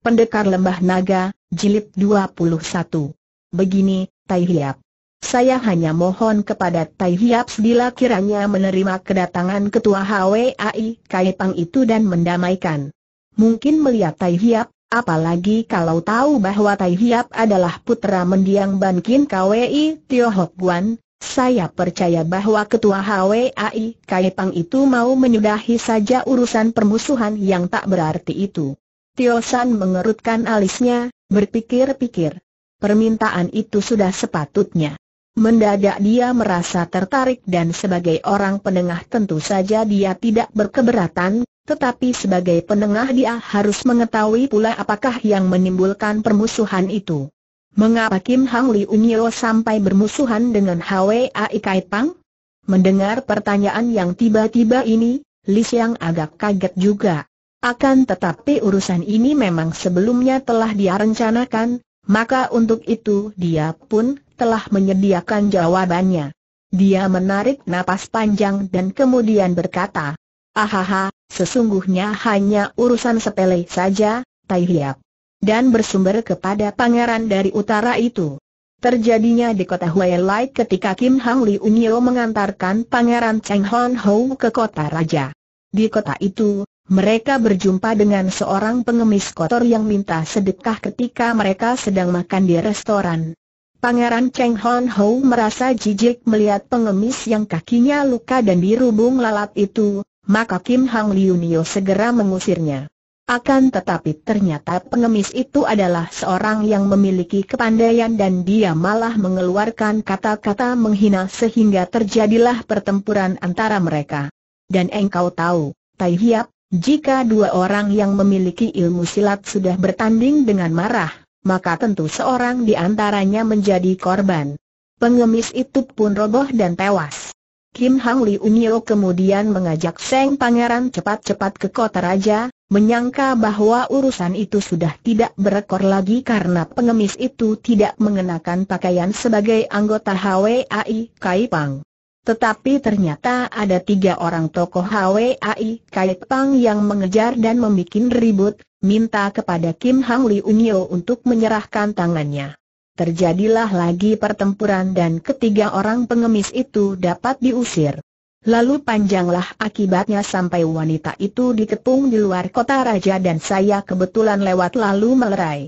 Pendekar Lembah Naga, Jilid 21. Begini, Tai Hiap. Saya hanya mohon kepada Tai Hiap bila kiranya menerima kedatangan Ketua HWAI Kaipang itu dan mendamaikan. Mungkin melihat Tai Hiap, apalagi kalau tahu bahwa Tai Hiap adalah putra mendiang Bankin KWI Tio Hok Guan, saya percaya bahwa Ketua HWAI Kaipang itu mau menyudahi saja urusan permusuhan yang tak berarti itu. Tio San mengerutkan alisnya, berpikir-pikir. Permintaan itu sudah sepatutnya. Mendadak dia merasa tertarik dan sebagai orang penengah tentu saja dia tidak berkeberatan, tetapi sebagai penengah dia harus mengetahui pula apakah yang menimbulkan permusuhan itu. Mengapa Kim Hang Li Unyo sampai bermusuhan dengan Hwa Kai Pang? Mendengar pertanyaan yang tiba-tiba ini, Li Xiang agak kaget juga. Akan tetapi urusan ini memang sebelumnya telah dia rencanakan, maka untuk itu dia pun telah menyediakan jawabannya. Dia menarik napas panjang dan kemudian berkata, Ahaha, sesungguhnya hanya urusan sepele saja, Tai Hiap. Dan bersumber kepada pangeran dari utara itu. Terjadinya di kota Huailai ketika Kim Hang Li Unyo mengantarkan pangeran Cheng Hon Ho ke kota raja. Di kota itu, mereka berjumpa dengan seorang pengemis kotor yang minta sedekah ketika mereka sedang makan di restoran. Pangeran Cheng Hon Ho merasa jijik melihat pengemis yang kakinya luka dan dirubung lalat itu, maka Kim Hang Liunio segera mengusirnya. Akan tetapi ternyata pengemis itu adalah seorang yang memiliki kepandaian dan dia malah mengeluarkan kata-kata menghina sehingga terjadilah pertempuran antara mereka. Dan engkau tahu, Tai Hiap, jika dua orang yang memiliki ilmu silat sudah bertanding dengan marah, maka tentu seorang di antaranya menjadi korban. Pengemis itu pun roboh dan tewas. Kim Hang Li Unyo kemudian mengajak Seng Pangeran cepat-cepat ke kota raja, menyangka bahwa urusan itu sudah tidak berekor lagi karena pengemis itu tidak mengenakan pakaian sebagai anggota HWAI Kaipang. Tetapi ternyata ada tiga orang tokoh HWAI Kai Pang yang mengejar dan membuat ribut, minta kepada Kim Hang Li Unyo untuk menyerahkan tangannya. Terjadilah lagi pertempuran dan ketiga orang pengemis itu dapat diusir. Lalu panjanglah akibatnya sampai wanita itu dikepung di luar kota raja dan saya kebetulan lewat lalu melerai.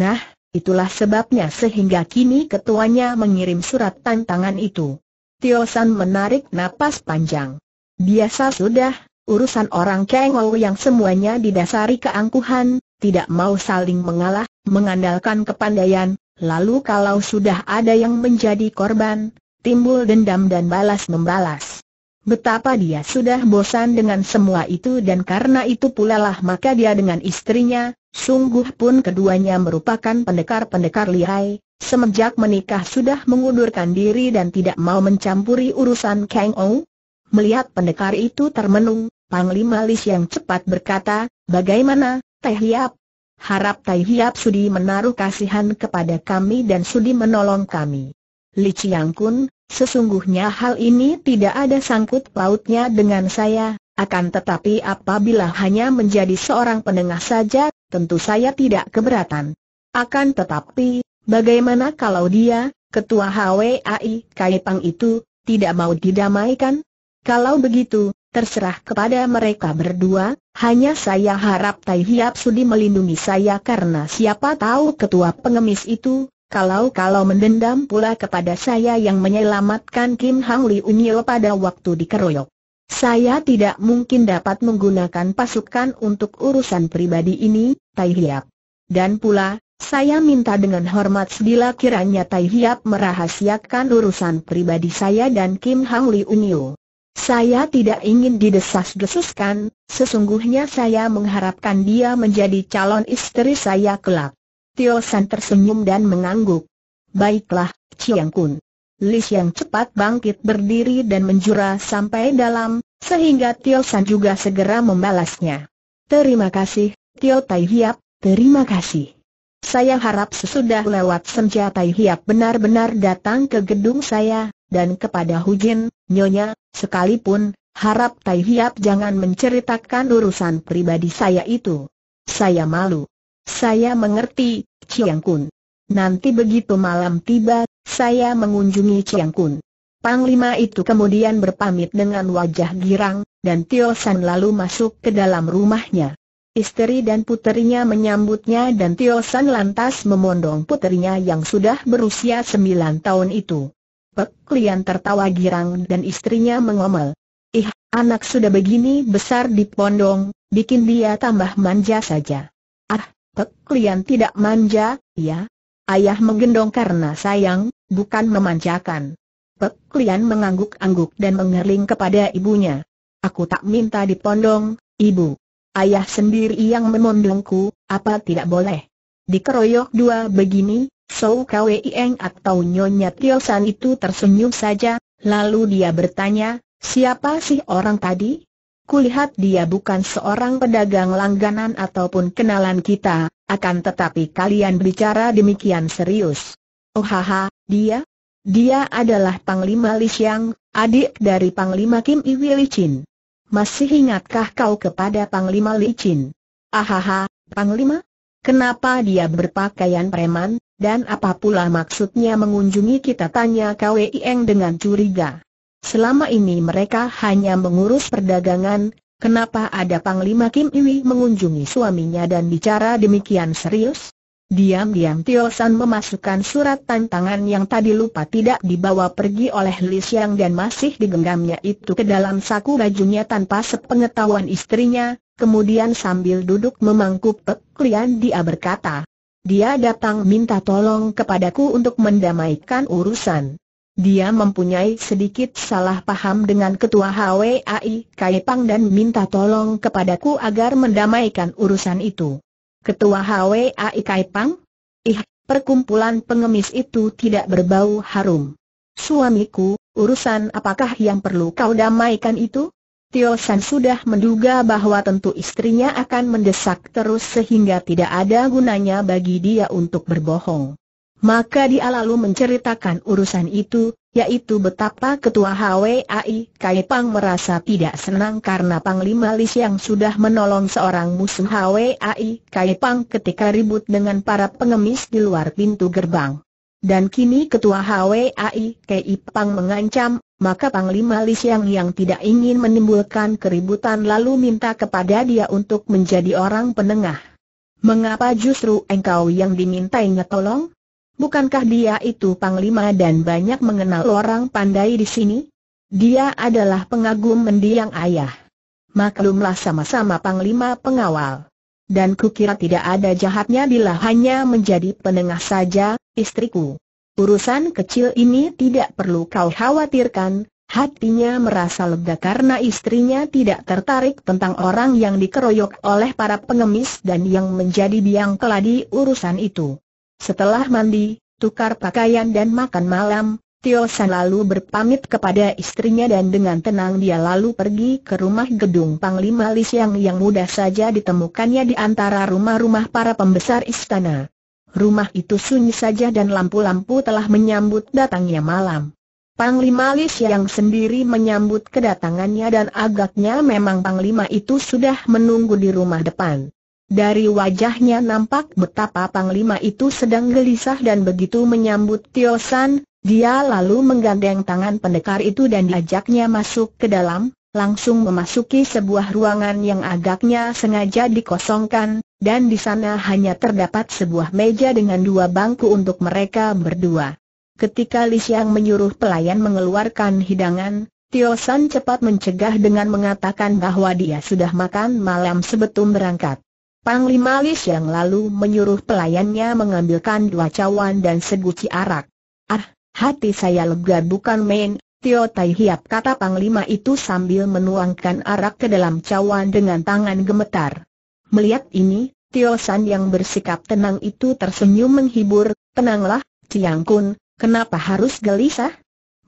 Nah, itulah sebabnya sehingga kini ketuanya mengirim surat tantangan itu. Tio San menarik napas panjang. Biasa sudah, urusan orang kengol yang semuanya didasari keangkuhan, tidak mau saling mengalah, mengandalkan kepandaian, lalu kalau sudah ada yang menjadi korban, timbul dendam dan balas membalas. Betapa dia sudah bosan dengan semua itu dan karena itu pula lah maka dia dengan istrinya, sungguh pun keduanya merupakan pendekar-pendekar lihai, semenjak menikah sudah mengundurkan diri dan tidak mau mencampuri urusan Kang Ou? Melihat pendekar itu termenung, Panglima Lis yang cepat berkata, bagaimana, Tai Hiap? Harap Tai Hiap sudi menaruh kasihan kepada kami dan sudi menolong kami. Li Chiang Kun, sesungguhnya hal ini tidak ada sangkut pautnya dengan saya, akan tetapi apabila hanya menjadi seorang penengah saja, tentu saya tidak keberatan. Akan tetapi, Bagaimana kalau dia, ketua HWAI Kaipang itu, tidak mau didamaikan? Kalau begitu, terserah kepada mereka berdua, hanya saya harap Tai Hiap Sudi melindungi saya karena siapa tahu ketua pengemis itu, kalau-kalau mendendam pula kepada saya yang menyelamatkan Kim Hang Li Unyo pada waktu dikeroyok. Saya tidak mungkin dapat menggunakan pasukan untuk urusan pribadi ini, Tai Hiap. Dan pula, saya minta dengan hormat bila kiranya Tai Hiap merahasiakan urusan pribadi saya dan Kim Hang Li Unyu. Saya tidak ingin didesas-desuskan, sesungguhnya saya mengharapkan dia menjadi calon istri saya kelak. Tio San tersenyum dan mengangguk. Baiklah, Chiang Kun. Li yang cepat bangkit berdiri dan menjura sampai dalam, sehingga Tio San juga segera membalasnya. Terima kasih, Tio Tai Hiap, terima kasih. Saya harap sesudah lewat senja Tai Hiap benar-benar datang ke gedung saya, dan kepada Hujin, Nyonya, sekalipun, harap Tai Hiap jangan menceritakan urusan pribadi saya itu. Saya malu. Saya mengerti, Chiang Kun. Nanti begitu malam tiba, saya mengunjungi Chiang Kun. Panglima itu kemudian berpamit dengan wajah girang, dan Tio San lalu masuk ke dalam rumahnya. Istri dan puterinya menyambutnya dan Tio San lantas memondong puterinya yang sudah berusia sembilan tahun itu. Pek Lian tertawa girang dan istrinya mengomel. Ih, anak sudah begini besar di pondong, bikin dia tambah manja saja. Ah, Pek Lian tidak manja, ya. Ayah menggendong karena sayang, bukan memanjakan. Pek Lian mengangguk-angguk dan mengerling kepada ibunya. Aku tak minta dipondong, ibu ayah sendiri yang memondongku, apa tidak boleh? Dikeroyok dua begini, so Kwe Ieng atau Nyonya Tio San itu tersenyum saja, lalu dia bertanya, siapa sih orang tadi? Kulihat dia bukan seorang pedagang langganan ataupun kenalan kita, akan tetapi kalian bicara demikian serius. Oh haha, dia? Dia adalah Panglima Li Xiang, adik dari Panglima Kim Iwi Chin. Masih ingatkah kau kepada Panglima Licin? Ahaha, Panglima? Kenapa dia berpakaian preman, dan apa pula maksudnya mengunjungi kita tanya Kwieng Eng dengan curiga. Selama ini mereka hanya mengurus perdagangan, kenapa ada Panglima Kim Iwi mengunjungi suaminya dan bicara demikian serius? Diam-diam Tio San memasukkan surat tantangan yang tadi lupa tidak dibawa pergi oleh Li Xiang dan masih digenggamnya itu ke dalam saku bajunya tanpa sepengetahuan istrinya, kemudian sambil duduk memangku peklian dia berkata, dia datang minta tolong kepadaku untuk mendamaikan urusan. Dia mempunyai sedikit salah paham dengan ketua HWAI Kaipang dan minta tolong kepadaku agar mendamaikan urusan itu. Ketua HWAI Pang, Ih, perkumpulan pengemis itu tidak berbau harum. Suamiku, urusan apakah yang perlu kau damaikan itu? Tio San sudah menduga bahwa tentu istrinya akan mendesak terus sehingga tidak ada gunanya bagi dia untuk berbohong. Maka dia lalu menceritakan urusan itu, yaitu betapa Ketua HWAI Kai Pang merasa tidak senang karena Panglima Lis yang sudah menolong seorang musuh HWAI Kai Pang ketika ribut dengan para pengemis di luar pintu gerbang. Dan kini Ketua HWAI Kai Pang mengancam, maka Panglima Lis yang yang tidak ingin menimbulkan keributan lalu minta kepada dia untuk menjadi orang penengah. Mengapa justru engkau yang dimintainya tolong? Bukankah dia itu panglima dan banyak mengenal orang pandai di sini? Dia adalah pengagum mendiang ayah. Maklumlah sama-sama panglima pengawal. Dan kukira tidak ada jahatnya bila hanya menjadi penengah saja, istriku. Urusan kecil ini tidak perlu kau khawatirkan, hatinya merasa lega karena istrinya tidak tertarik tentang orang yang dikeroyok oleh para pengemis dan yang menjadi biang keladi urusan itu. Setelah mandi, tukar pakaian dan makan malam, Tio San lalu berpamit kepada istrinya dan dengan tenang dia lalu pergi ke rumah gedung Panglima Li yang mudah saja ditemukannya di antara rumah-rumah para pembesar istana. Rumah itu sunyi saja dan lampu-lampu telah menyambut datangnya malam. Panglima Li Siang sendiri menyambut kedatangannya dan agaknya memang Panglima itu sudah menunggu di rumah depan. Dari wajahnya nampak betapa Panglima itu sedang gelisah dan begitu menyambut Tio San, dia lalu menggandeng tangan pendekar itu dan diajaknya masuk ke dalam, langsung memasuki sebuah ruangan yang agaknya sengaja dikosongkan, dan di sana hanya terdapat sebuah meja dengan dua bangku untuk mereka berdua. Ketika Li Xiang menyuruh pelayan mengeluarkan hidangan, Tio San cepat mencegah dengan mengatakan bahwa dia sudah makan malam sebelum berangkat. Panglima Lis yang lalu menyuruh pelayannya mengambilkan dua cawan dan seguci arak. Ah, hati saya lega bukan main, Tio Tai Hiap kata Panglima itu sambil menuangkan arak ke dalam cawan dengan tangan gemetar. Melihat ini, Tio San yang bersikap tenang itu tersenyum menghibur, tenanglah, Ciang Kun, kenapa harus gelisah?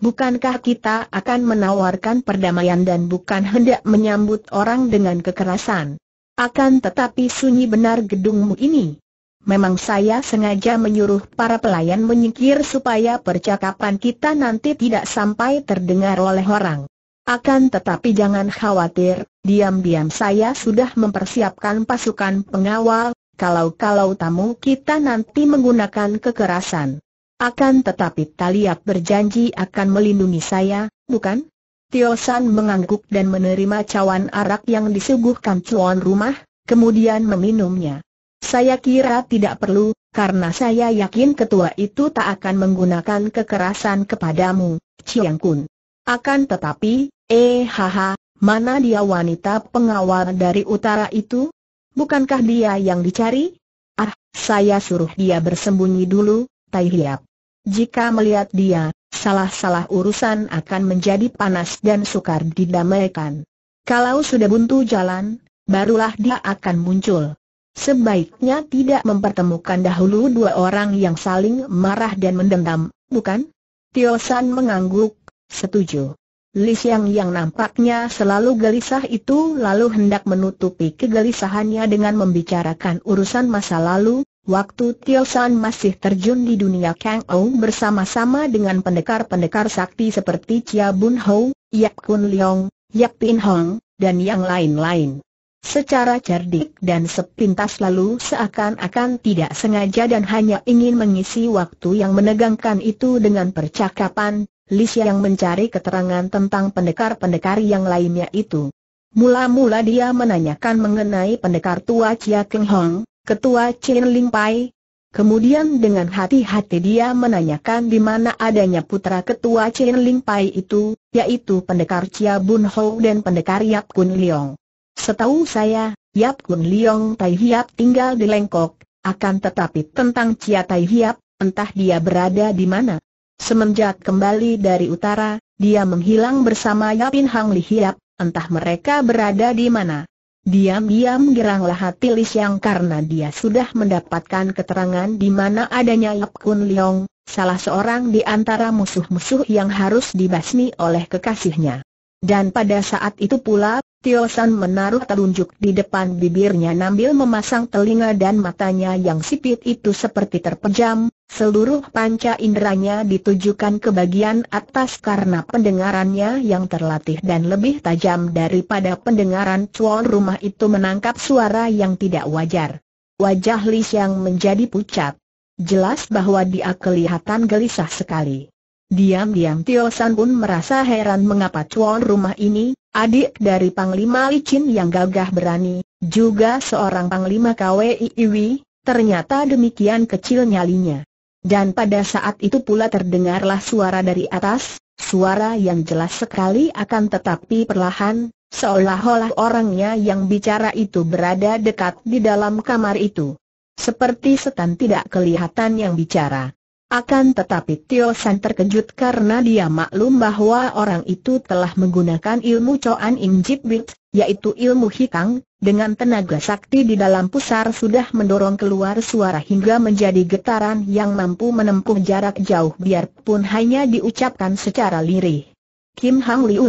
Bukankah kita akan menawarkan perdamaian dan bukan hendak menyambut orang dengan kekerasan? Akan tetapi sunyi benar gedungmu ini. Memang saya sengaja menyuruh para pelayan menyingkir supaya percakapan kita nanti tidak sampai terdengar oleh orang. Akan tetapi jangan khawatir, diam-diam saya sudah mempersiapkan pasukan pengawal, kalau-kalau tamu kita nanti menggunakan kekerasan. Akan tetapi Taliak berjanji akan melindungi saya, bukan? Tio mengangguk dan menerima cawan arak yang disuguhkan cuan rumah, kemudian meminumnya. Saya kira tidak perlu, karena saya yakin ketua itu tak akan menggunakan kekerasan kepadamu, Chiang Kun. Akan tetapi, eh haha, Mana dia wanita pengawal dari utara itu? Bukankah dia yang dicari? Ah, saya suruh dia bersembunyi dulu, Tai Hiap. Jika melihat dia, salah-salah urusan akan menjadi panas dan sukar didamaikan. Kalau sudah buntu jalan, barulah dia akan muncul. Sebaiknya tidak mempertemukan dahulu dua orang yang saling marah dan mendendam, bukan? Tio San mengangguk, setuju. Li Xiang yang nampaknya selalu gelisah itu lalu hendak menutupi kegelisahannya dengan membicarakan urusan masa lalu, Waktu Tio San masih terjun di dunia Kang Ou bersama-sama dengan pendekar-pendekar sakti seperti Chia Bun Ho, Yap Kun Leong, Yap Pin Hong, dan yang lain-lain. Secara cerdik dan sepintas lalu seakan-akan tidak sengaja dan hanya ingin mengisi waktu yang menegangkan itu dengan percakapan, Lisha yang mencari keterangan tentang pendekar-pendekar yang lainnya itu. Mula-mula dia menanyakan mengenai pendekar tua Chia Keng Hong, Ketua Chin Ling Pai. Kemudian dengan hati-hati dia menanyakan di mana adanya putra ketua Chin Ling Pai itu, yaitu pendekar Chia Bun Ho dan pendekar Yap Kun Leong. Setahu saya, Yap Kun Leong Tai Hiap tinggal di Lengkok, akan tetapi tentang Chia Tai Hiap, entah dia berada di mana. Semenjak kembali dari utara, dia menghilang bersama Yapin Hang Li Hiap, entah mereka berada di mana. Diam-diam geranglah hati Li Xiang karena dia sudah mendapatkan keterangan di mana adanya Yap Kun Leong, salah seorang di antara musuh-musuh yang harus dibasmi oleh kekasihnya. Dan pada saat itu pula, Tio San menaruh telunjuk di depan bibirnya nambil memasang telinga dan matanya yang sipit itu seperti terpejam, seluruh panca inderanya ditujukan ke bagian atas karena pendengarannya yang terlatih dan lebih tajam daripada pendengaran cuan rumah itu menangkap suara yang tidak wajar. Wajah Li yang menjadi pucat. Jelas bahwa dia kelihatan gelisah sekali. Diam-diam Tio San pun merasa heran mengapa cuan rumah ini, Adik dari Panglima Licin yang gagah berani, juga seorang Panglima KWI Iwi, ternyata demikian kecil nyalinya. Dan pada saat itu pula terdengarlah suara dari atas, suara yang jelas sekali akan tetapi perlahan, seolah-olah orangnya yang bicara itu berada dekat di dalam kamar itu. Seperti setan tidak kelihatan yang bicara. Akan tetapi Tio San terkejut karena dia maklum bahwa orang itu telah menggunakan ilmu Choan In Jibit, yaitu ilmu hikang, dengan tenaga sakti di dalam pusar sudah mendorong keluar suara hingga menjadi getaran yang mampu menempuh jarak jauh biarpun hanya diucapkan secara lirih. Kim Hang Liu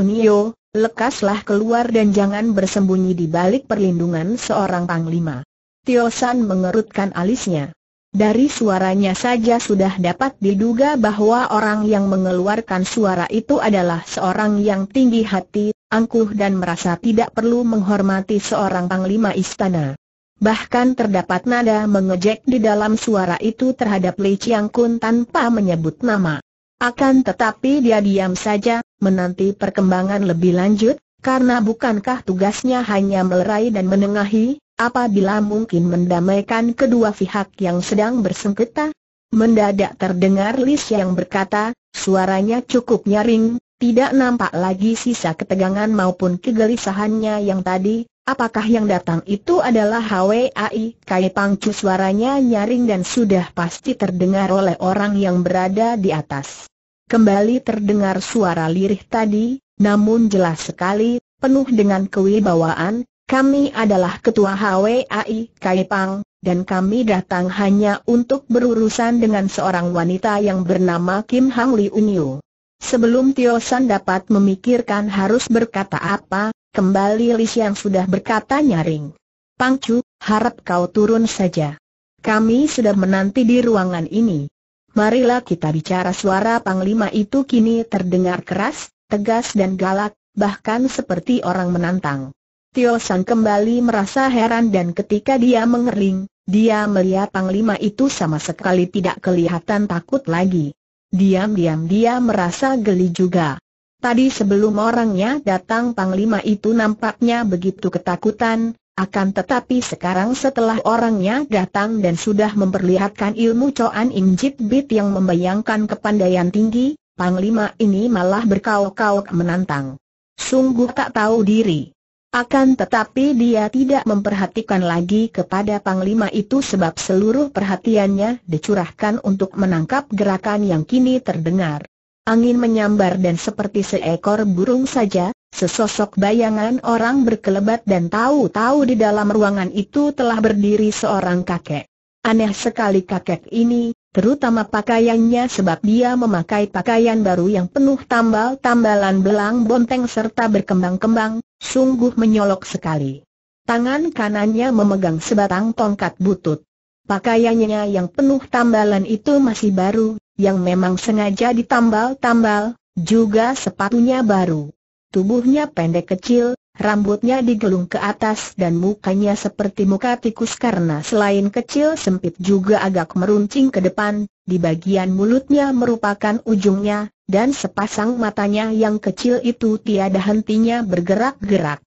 lekaslah keluar dan jangan bersembunyi di balik perlindungan seorang panglima. Tio San mengerutkan alisnya. Dari suaranya saja sudah dapat diduga bahwa orang yang mengeluarkan suara itu adalah seorang yang tinggi hati, angkuh dan merasa tidak perlu menghormati seorang panglima istana. Bahkan terdapat nada mengejek di dalam suara itu terhadap Li Chiang Kun tanpa menyebut nama. Akan tetapi dia diam saja, menanti perkembangan lebih lanjut, karena bukankah tugasnya hanya melerai dan menengahi, apabila mungkin mendamaikan kedua pihak yang sedang bersengketa? Mendadak terdengar Lis yang berkata, suaranya cukup nyaring, tidak nampak lagi sisa ketegangan maupun kegelisahannya yang tadi, apakah yang datang itu adalah HWAI Kai Pangcu suaranya nyaring dan sudah pasti terdengar oleh orang yang berada di atas. Kembali terdengar suara lirih tadi, namun jelas sekali, penuh dengan kewibawaan, kami adalah ketua HWAI Kaipang, dan kami datang hanya untuk berurusan dengan seorang wanita yang bernama Kim Hang Li Unyu. Sebelum Tio San dapat memikirkan harus berkata apa, kembali Li yang sudah berkata nyaring. Pang Chu, harap kau turun saja. Kami sudah menanti di ruangan ini. Marilah kita bicara suara Panglima itu kini terdengar keras, tegas dan galak, bahkan seperti orang menantang. Tio San kembali merasa heran dan ketika dia mengering, dia melihat Panglima itu sama sekali tidak kelihatan takut lagi. Diam-diam dia merasa geli juga. Tadi sebelum orangnya datang Panglima itu nampaknya begitu ketakutan, akan tetapi sekarang setelah orangnya datang dan sudah memperlihatkan ilmu Coan Im Bit yang membayangkan kepandaian tinggi, Panglima ini malah berkauk-kauk menantang. Sungguh tak tahu diri. Akan tetapi dia tidak memperhatikan lagi kepada Panglima itu sebab seluruh perhatiannya dicurahkan untuk menangkap gerakan yang kini terdengar. Angin menyambar dan seperti seekor burung saja, sesosok bayangan orang berkelebat dan tahu-tahu di dalam ruangan itu telah berdiri seorang kakek. Aneh sekali kakek ini, terutama pakaiannya sebab dia memakai pakaian baru yang penuh tambal-tambalan belang bonteng serta berkembang-kembang, Sungguh menyolok sekali. Tangan kanannya memegang sebatang tongkat butut. Pakaiannya yang penuh tambalan itu masih baru, yang memang sengaja ditambal-tambal, juga sepatunya baru. Tubuhnya pendek kecil, rambutnya digelung ke atas dan mukanya seperti muka tikus karena selain kecil sempit juga agak meruncing ke depan, di bagian mulutnya merupakan ujungnya, dan sepasang matanya yang kecil itu tiada hentinya bergerak-gerak.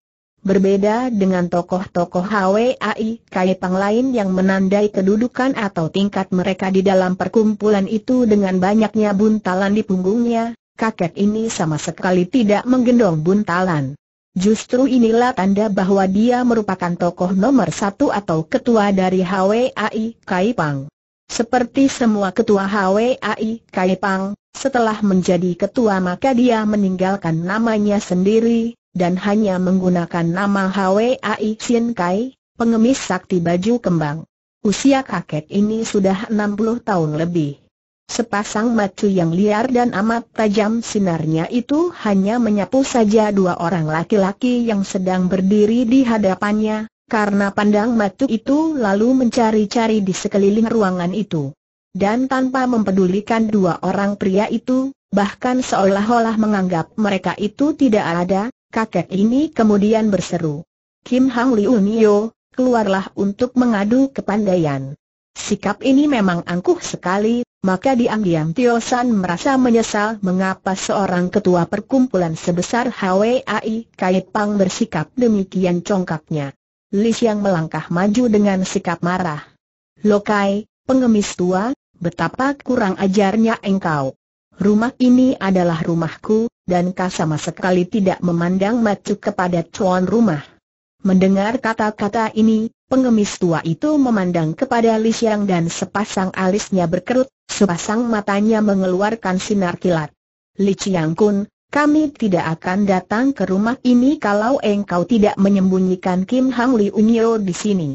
Berbeda dengan tokoh-tokoh HWAI Kaipang lain yang menandai kedudukan atau tingkat mereka di dalam perkumpulan itu dengan banyaknya buntalan di punggungnya, kakek ini sama sekali tidak menggendong buntalan. Justru inilah tanda bahwa dia merupakan tokoh nomor satu atau ketua dari HWAI Kaipang. Seperti semua ketua HWAI Kaipang, setelah menjadi ketua maka dia meninggalkan namanya sendiri, dan hanya menggunakan nama HWAI Sien Kai, pengemis sakti baju kembang. Usia kakek ini sudah 60 tahun lebih. Sepasang macu yang liar dan amat tajam sinarnya itu hanya menyapu saja dua orang laki-laki yang sedang berdiri di hadapannya, karena pandang macu itu lalu mencari-cari di sekeliling ruangan itu. Dan tanpa mempedulikan dua orang pria itu, bahkan seolah-olah menganggap mereka itu tidak ada, kakek ini kemudian berseru. Kim Hang Liunio, keluarlah untuk mengadu kepandaian. Sikap ini memang angkuh sekali, maka diam-diam Tio San merasa menyesal mengapa seorang ketua perkumpulan sebesar HWAI Kai Pang bersikap demikian congkaknya. Li yang melangkah maju dengan sikap marah. Lokai, pengemis tua, Betapa kurang ajarnya engkau. Rumah ini adalah rumahku, dan kau sama sekali tidak memandang macu kepada tuan rumah. Mendengar kata-kata ini, pengemis tua itu memandang kepada Li Xiang dan sepasang alisnya berkerut, sepasang matanya mengeluarkan sinar kilat. Li Xiang Kun, kami tidak akan datang ke rumah ini kalau engkau tidak menyembunyikan Kim Hang Li Unyo di sini.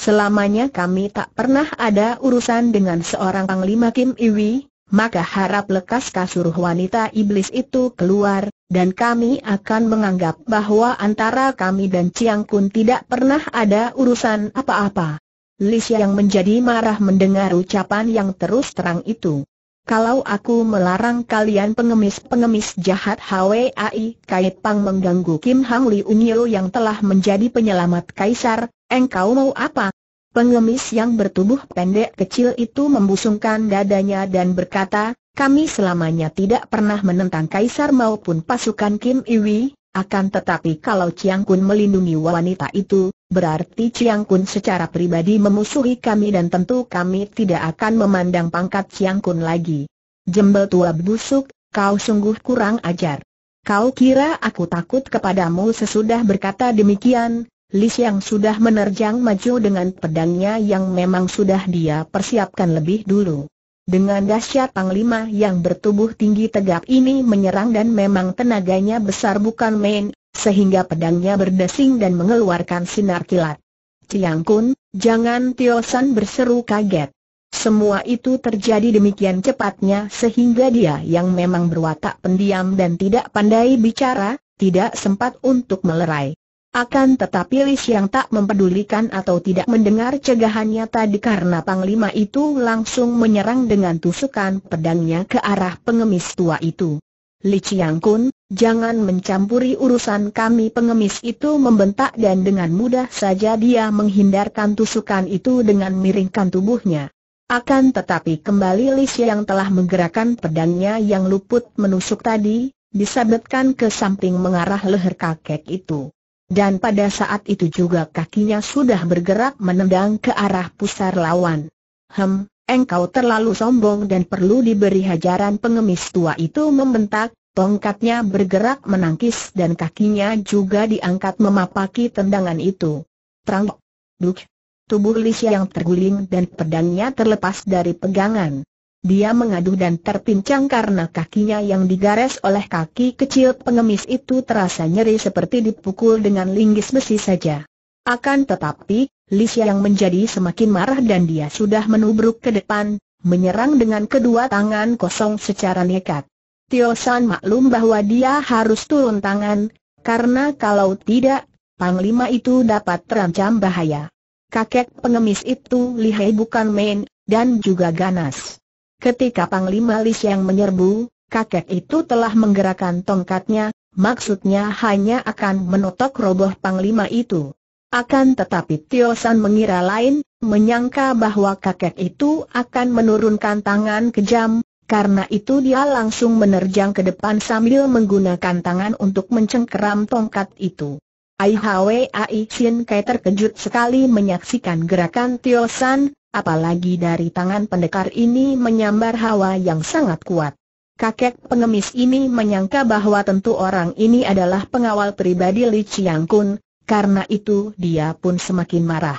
Selamanya kami tak pernah ada urusan dengan seorang Panglima Kim Iwi, maka harap lekas kasur wanita iblis itu keluar, dan kami akan menganggap bahwa antara kami dan Chiang Kun tidak pernah ada urusan apa-apa. Lis yang menjadi marah mendengar ucapan yang terus terang itu. Kalau aku melarang kalian pengemis-pengemis jahat HWAI kait Pang mengganggu Kim Hang Li Unyo yang telah menjadi penyelamat kaisar, engkau mau apa? Pengemis yang bertubuh pendek kecil itu membusungkan dadanya dan berkata, kami selamanya tidak pernah menentang kaisar maupun pasukan Kim Iwi, akan tetapi kalau Chiang Kun melindungi wanita itu, berarti Chiang Kun secara pribadi memusuhi kami dan tentu kami tidak akan memandang pangkat Chiang Kun lagi. Jembel tua busuk, kau sungguh kurang ajar. Kau kira aku takut kepadamu sesudah berkata demikian, Lis yang sudah menerjang maju dengan pedangnya yang memang sudah dia persiapkan lebih dulu. Dengan dahsyat panglima yang bertubuh tinggi tegap ini menyerang dan memang tenaganya besar bukan main, sehingga pedangnya berdesing dan mengeluarkan sinar kilat. Tiang Kun, jangan Tiosan berseru kaget. Semua itu terjadi demikian cepatnya sehingga dia yang memang berwatak pendiam dan tidak pandai bicara, tidak sempat untuk melerai. Akan tetapi Li yang tak mempedulikan atau tidak mendengar cegahannya tadi karena Panglima itu langsung menyerang dengan tusukan pedangnya ke arah pengemis tua itu. Li Xiang Kun, jangan mencampuri urusan kami pengemis itu membentak dan dengan mudah saja dia menghindarkan tusukan itu dengan miringkan tubuhnya. Akan tetapi kembali Li yang telah menggerakkan pedangnya yang luput menusuk tadi, disabetkan ke samping mengarah leher kakek itu. Dan pada saat itu juga kakinya sudah bergerak menendang ke arah pusar lawan. Hem, engkau terlalu sombong dan perlu diberi hajaran pengemis tua itu membentak, tongkatnya bergerak menangkis dan kakinya juga diangkat memapaki tendangan itu. Prang, duk, tubuh Lisya yang terguling dan pedangnya terlepas dari pegangan. Dia mengaduh dan terpincang karena kakinya yang digares oleh kaki kecil pengemis itu terasa nyeri seperti dipukul dengan linggis besi saja. Akan tetapi, Lisha yang menjadi semakin marah dan dia sudah menubruk ke depan, menyerang dengan kedua tangan kosong secara nekat. Tio San maklum bahwa dia harus turun tangan, karena kalau tidak, Panglima itu dapat terancam bahaya. Kakek pengemis itu lihai bukan main, dan juga ganas. Ketika Panglima Li yang menyerbu, kakek itu telah menggerakkan tongkatnya, maksudnya hanya akan menotok roboh Panglima itu. Akan tetapi Tio San mengira lain, menyangka bahwa kakek itu akan menurunkan tangan kejam, karena itu dia langsung menerjang ke depan sambil menggunakan tangan untuk mencengkeram tongkat itu. Ai Hwei Ai Sin Kai terkejut sekali menyaksikan gerakan Tio San, Apalagi dari tangan pendekar ini menyambar hawa yang sangat kuat. Kakek pengemis ini menyangka bahwa tentu orang ini adalah pengawal pribadi Li Chiang Kun, karena itu dia pun semakin marah.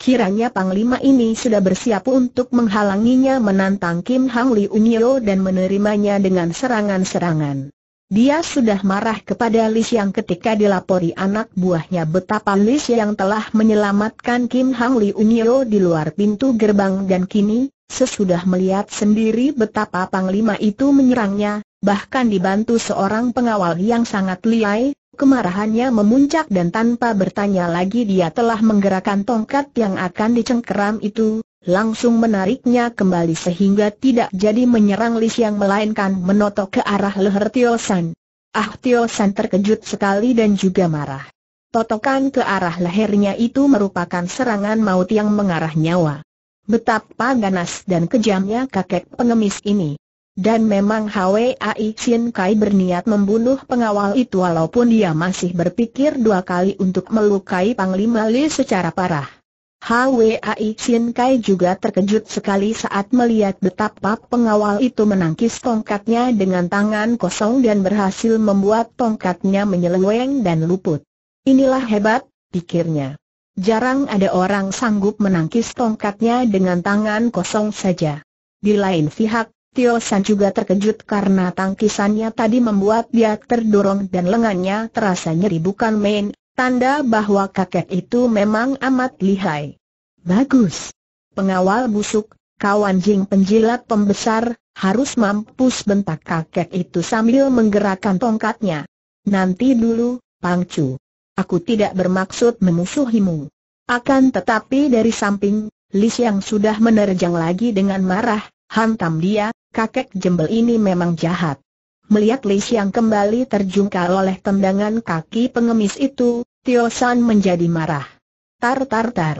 Kiranya Panglima ini sudah bersiap untuk menghalanginya menantang Kim Hang Li Unyo dan menerimanya dengan serangan-serangan. Dia sudah marah kepada Li yang ketika dilapori anak buahnya betapa Li yang telah menyelamatkan Kim Hang Li Unyo di luar pintu gerbang dan kini, sesudah melihat sendiri betapa Panglima itu menyerangnya, bahkan dibantu seorang pengawal yang sangat liai, kemarahannya memuncak dan tanpa bertanya lagi dia telah menggerakkan tongkat yang akan dicengkeram itu, langsung menariknya kembali sehingga tidak jadi menyerang Li Xiang melainkan menotok ke arah leher Tio San. Ah Tio San terkejut sekali dan juga marah. Totokan ke arah lehernya itu merupakan serangan maut yang mengarah nyawa. Betapa ganas dan kejamnya kakek pengemis ini. Dan memang Hwai Xin Kai berniat membunuh pengawal itu walaupun dia masih berpikir dua kali untuk melukai Panglima Li secara parah. Hwai Chin Kai juga terkejut sekali saat melihat betapa pengawal itu menangkis tongkatnya dengan tangan kosong dan berhasil membuat tongkatnya menyeleweng dan luput. Inilah hebat, pikirnya. Jarang ada orang sanggup menangkis tongkatnya dengan tangan kosong saja. Di lain pihak, Tio San juga terkejut karena tangkisannya tadi membuat dia terdorong dan lengannya terasa nyeri bukan main, Tanda bahwa kakek itu memang amat lihai. Bagus. Pengawal busuk, kawan jing penjilat pembesar, harus mampus bentak kakek itu sambil menggerakkan tongkatnya. Nanti dulu, Pangcu. Aku tidak bermaksud memusuhimu. Akan tetapi dari samping, Lis yang sudah menerjang lagi dengan marah, hantam dia, kakek jembel ini memang jahat. Melihat Li Xiang kembali terjungkal oleh tendangan kaki pengemis itu, Tio San menjadi marah. Tar tar tar.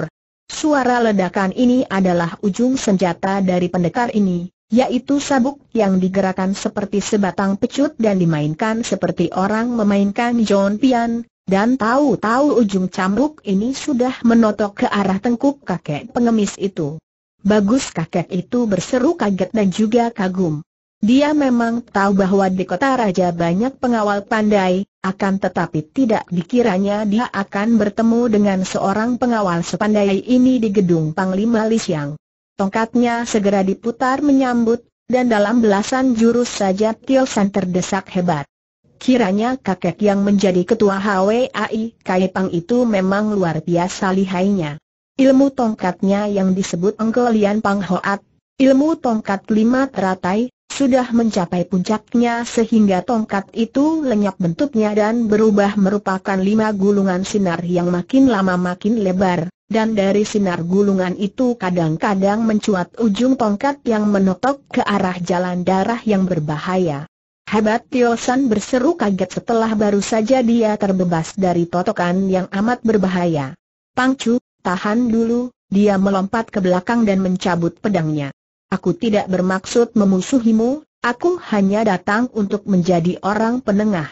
Suara ledakan ini adalah ujung senjata dari pendekar ini, yaitu sabuk yang digerakkan seperti sebatang pecut dan dimainkan seperti orang memainkan John Pian, dan tahu-tahu ujung cambuk ini sudah menotok ke arah tengkuk kakek pengemis itu. Bagus kakek itu berseru kaget dan juga kagum. Dia memang tahu bahwa di kota raja banyak pengawal pandai, akan tetapi tidak dikiranya dia akan bertemu dengan seorang pengawal sepandai ini di gedung Panglima Lisiang. Tongkatnya segera diputar menyambut, dan dalam belasan jurus saja Tio San terdesak hebat. Kiranya kakek yang menjadi ketua HWAI Pang itu memang luar biasa lihainya. Ilmu tongkatnya yang disebut Engkelian Pang Hoat, ilmu tongkat lima teratai, sudah mencapai puncaknya sehingga tongkat itu lenyap bentuknya dan berubah merupakan lima gulungan sinar yang makin lama makin lebar, dan dari sinar gulungan itu kadang-kadang mencuat ujung tongkat yang menotok ke arah jalan darah yang berbahaya. Hebat Tio berseru kaget setelah baru saja dia terbebas dari totokan yang amat berbahaya. Pangcu, tahan dulu, dia melompat ke belakang dan mencabut pedangnya. Aku tidak bermaksud memusuhimu, aku hanya datang untuk menjadi orang penengah.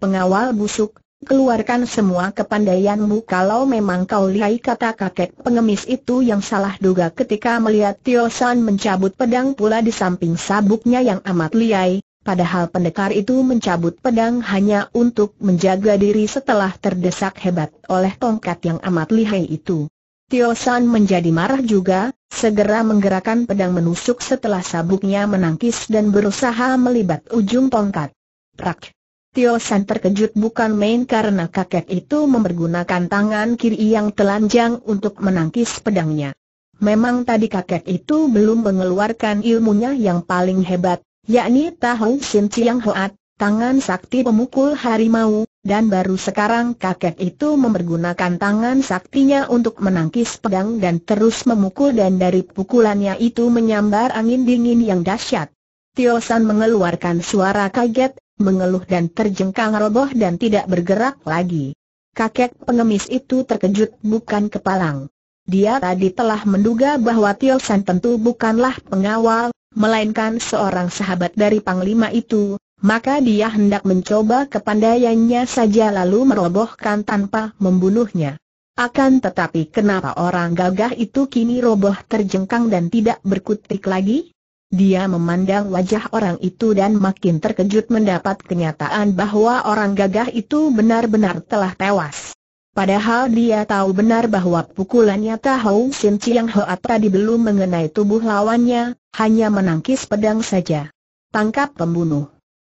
Pengawal busuk, keluarkan semua kepandaianmu kalau memang kau lihai kata kakek pengemis itu yang salah duga ketika melihat Tio San mencabut pedang pula di samping sabuknya yang amat lihai, padahal pendekar itu mencabut pedang hanya untuk menjaga diri setelah terdesak hebat oleh tongkat yang amat lihai itu. Tio San menjadi marah juga, segera menggerakkan pedang menusuk setelah sabuknya menangkis dan berusaha melibat ujung tongkat. Prak! Tio San terkejut bukan main karena kakek itu mempergunakan tangan kiri yang telanjang untuk menangkis pedangnya. Memang tadi kakek itu belum mengeluarkan ilmunya yang paling hebat, yakni Tahu Sin Chiang Hoat, tangan sakti pemukul harimau, dan baru sekarang kakek itu mempergunakan tangan saktinya untuk menangkis pedang dan terus memukul dan dari pukulannya itu menyambar angin dingin yang dahsyat. Tio San mengeluarkan suara kaget, mengeluh dan terjengkang roboh dan tidak bergerak lagi. Kakek pengemis itu terkejut bukan kepalang. Dia tadi telah menduga bahwa Tio San tentu bukanlah pengawal, melainkan seorang sahabat dari Panglima itu, maka dia hendak mencoba kepandaiannya saja lalu merobohkan tanpa membunuhnya. Akan tetapi kenapa orang gagah itu kini roboh terjengkang dan tidak berkutik lagi? Dia memandang wajah orang itu dan makin terkejut mendapat kenyataan bahwa orang gagah itu benar-benar telah tewas. Padahal dia tahu benar bahwa pukulannya Tahu Sin Chiang Hoa tadi belum mengenai tubuh lawannya, hanya menangkis pedang saja. Tangkap pembunuh.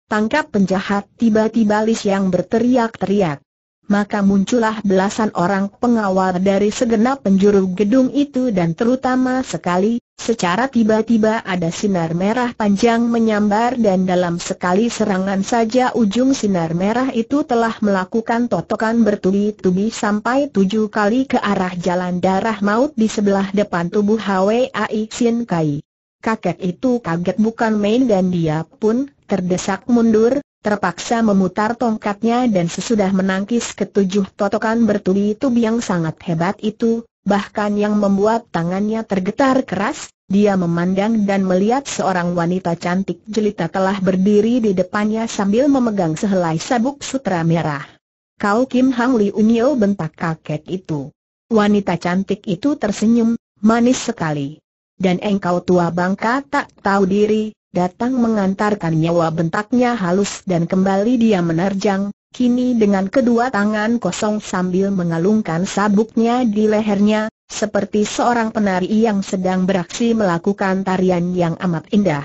Tangkap penjahat tiba-tiba Lis yang berteriak-teriak. Maka muncullah belasan orang pengawal dari segenap penjuru gedung itu dan terutama sekali, secara tiba-tiba ada sinar merah panjang menyambar dan dalam sekali serangan saja ujung sinar merah itu telah melakukan totokan bertubi-tubi sampai tujuh kali ke arah jalan darah maut di sebelah depan tubuh Hwai Sin Kai. Kakek itu kaget bukan main dan dia pun terdesak mundur, terpaksa memutar tongkatnya dan sesudah menangkis ketujuh totokan bertubi-tubi yang sangat hebat itu, bahkan yang membuat tangannya tergetar keras, dia memandang dan melihat seorang wanita cantik jelita telah berdiri di depannya sambil memegang sehelai sabuk sutra merah. Kau Kim Hang Li Unyo bentak kakek itu. Wanita cantik itu tersenyum, manis sekali. Dan engkau tua bangka tak tahu diri, datang mengantarkan nyawa bentaknya halus dan kembali dia menerjang, kini dengan kedua tangan kosong sambil mengalungkan sabuknya di lehernya, seperti seorang penari yang sedang beraksi melakukan tarian yang amat indah.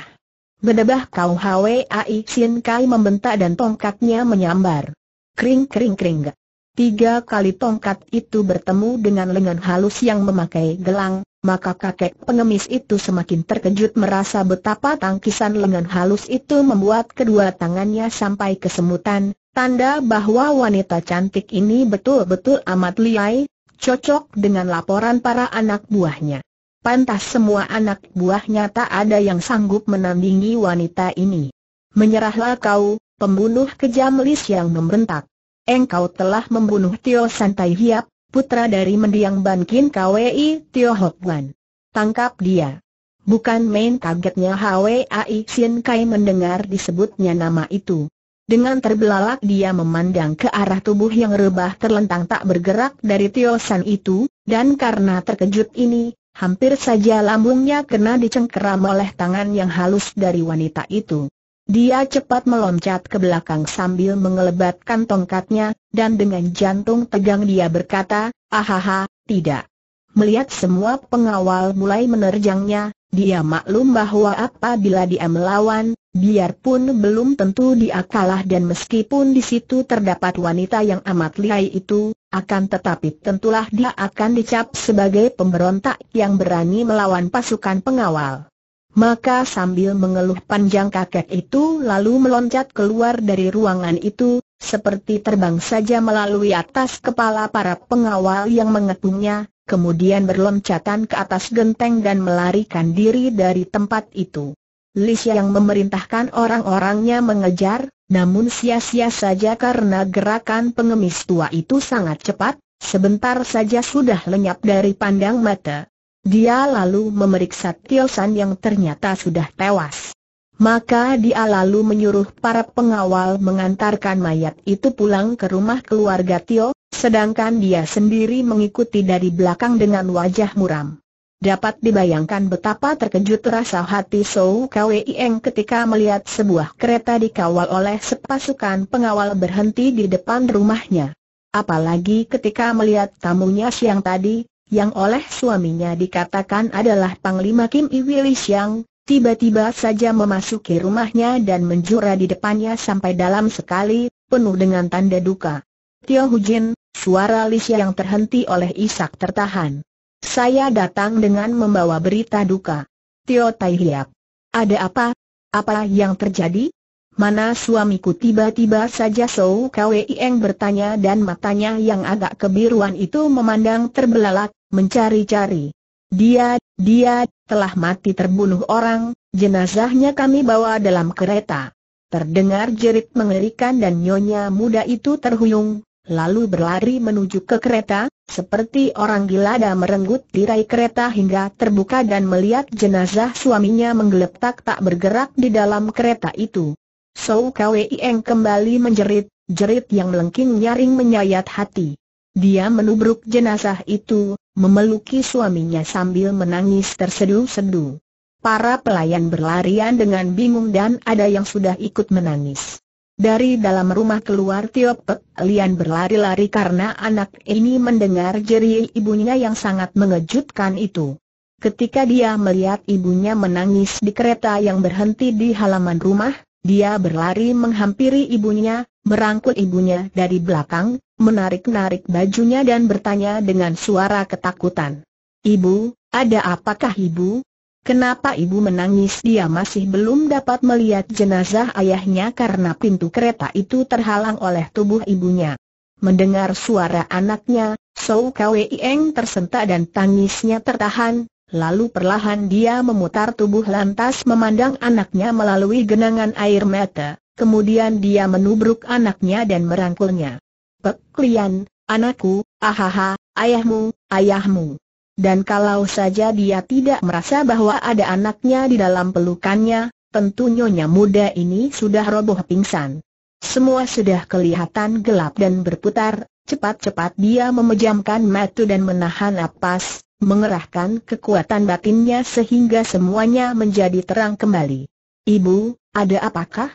Bedebah kau Hwai Sin Kai membentak dan tongkatnya menyambar. Kring kring kring. Tiga kali tongkat itu bertemu dengan lengan halus yang memakai gelang, maka kakek pengemis itu semakin terkejut merasa betapa tangkisan lengan halus itu membuat kedua tangannya sampai kesemutan, tanda bahwa wanita cantik ini betul-betul amat liai, cocok dengan laporan para anak buahnya. Pantas semua anak buahnya tak ada yang sanggup menandingi wanita ini. Menyerahlah kau, pembunuh kejam Lis yang membentak. Engkau telah membunuh Tio Santai Hiap, putra dari mendiang Bankin KWI Tio Hok Wan. Tangkap dia. Bukan main kagetnya HWAI Sien Kai mendengar disebutnya nama itu. Dengan terbelalak dia memandang ke arah tubuh yang rebah terlentang tak bergerak dari Tio San itu, dan karena terkejut ini, hampir saja lambungnya kena dicengkeram oleh tangan yang halus dari wanita itu. Dia cepat meloncat ke belakang sambil mengelebatkan tongkatnya, dan dengan jantung tegang dia berkata, ahaha, tidak. Melihat semua pengawal mulai menerjangnya, dia maklum bahwa apabila dia melawan, biarpun belum tentu dia kalah dan meskipun di situ terdapat wanita yang amat lihai itu, akan tetapi tentulah dia akan dicap sebagai pemberontak yang berani melawan pasukan pengawal. Maka sambil mengeluh panjang kakek itu lalu meloncat keluar dari ruangan itu, seperti terbang saja melalui atas kepala para pengawal yang mengepungnya, kemudian berloncatan ke atas genteng dan melarikan diri dari tempat itu. Lisha yang memerintahkan orang-orangnya mengejar, namun sia-sia saja karena gerakan pengemis tua itu sangat cepat, sebentar saja sudah lenyap dari pandang mata. Dia lalu memeriksa Tio San yang ternyata sudah tewas. Maka dia lalu menyuruh para pengawal mengantarkan mayat itu pulang ke rumah keluarga Tio, sedangkan dia sendiri mengikuti dari belakang dengan wajah muram. Dapat dibayangkan betapa terkejut rasa hati Sou Kwe Eng ketika melihat sebuah kereta dikawal oleh sepasukan pengawal berhenti di depan rumahnya. Apalagi ketika melihat tamunya siang tadi, yang oleh suaminya dikatakan adalah Panglima Kim Iwili yang tiba-tiba saja memasuki rumahnya dan menjura di depannya sampai dalam sekali, penuh dengan tanda duka. Tio Hujin, suara Lisha yang terhenti oleh Isak tertahan. Saya datang dengan membawa berita duka. Tio Tai Hiap. Ada apa? Apa yang terjadi? Mana suamiku tiba-tiba saja Sou Eng bertanya dan matanya yang agak kebiruan itu memandang terbelalak, mencari-cari. Dia, dia, telah mati terbunuh orang, jenazahnya kami bawa dalam kereta. Terdengar jerit mengerikan dan nyonya muda itu terhuyung, lalu berlari menuju ke kereta, seperti orang gila dan merenggut tirai kereta hingga terbuka dan melihat jenazah suaminya menggeletak tak bergerak di dalam kereta itu. Sou Kwe kembali menjerit, jerit yang melengking nyaring menyayat hati. Dia menubruk jenazah itu, memeluki suaminya sambil menangis tersedu-sedu. Para pelayan berlarian dengan bingung dan ada yang sudah ikut menangis. Dari dalam rumah keluar Tio Pek Lian berlari-lari karena anak ini mendengar jeri ibunya yang sangat mengejutkan itu. Ketika dia melihat ibunya menangis di kereta yang berhenti di halaman rumah, dia berlari menghampiri ibunya, merangkul ibunya dari belakang, menarik-narik bajunya dan bertanya dengan suara ketakutan. Ibu, ada apakah ibu? Kenapa ibu menangis? Dia masih belum dapat melihat jenazah ayahnya karena pintu kereta itu terhalang oleh tubuh ibunya. Mendengar suara anaknya, Sou Kwee Eng tersentak dan tangisnya tertahan, Lalu perlahan dia memutar tubuh lantas memandang anaknya melalui genangan air mata, kemudian dia menubruk anaknya dan merangkulnya. Peklian, anakku, ahaha, ayahmu, ayahmu. Dan kalau saja dia tidak merasa bahwa ada anaknya di dalam pelukannya, tentu nyonya muda ini sudah roboh pingsan. Semua sudah kelihatan gelap dan berputar, cepat-cepat dia memejamkan mata dan menahan napas, mengerahkan kekuatan batinnya sehingga semuanya menjadi terang kembali. Ibu, ada apakah?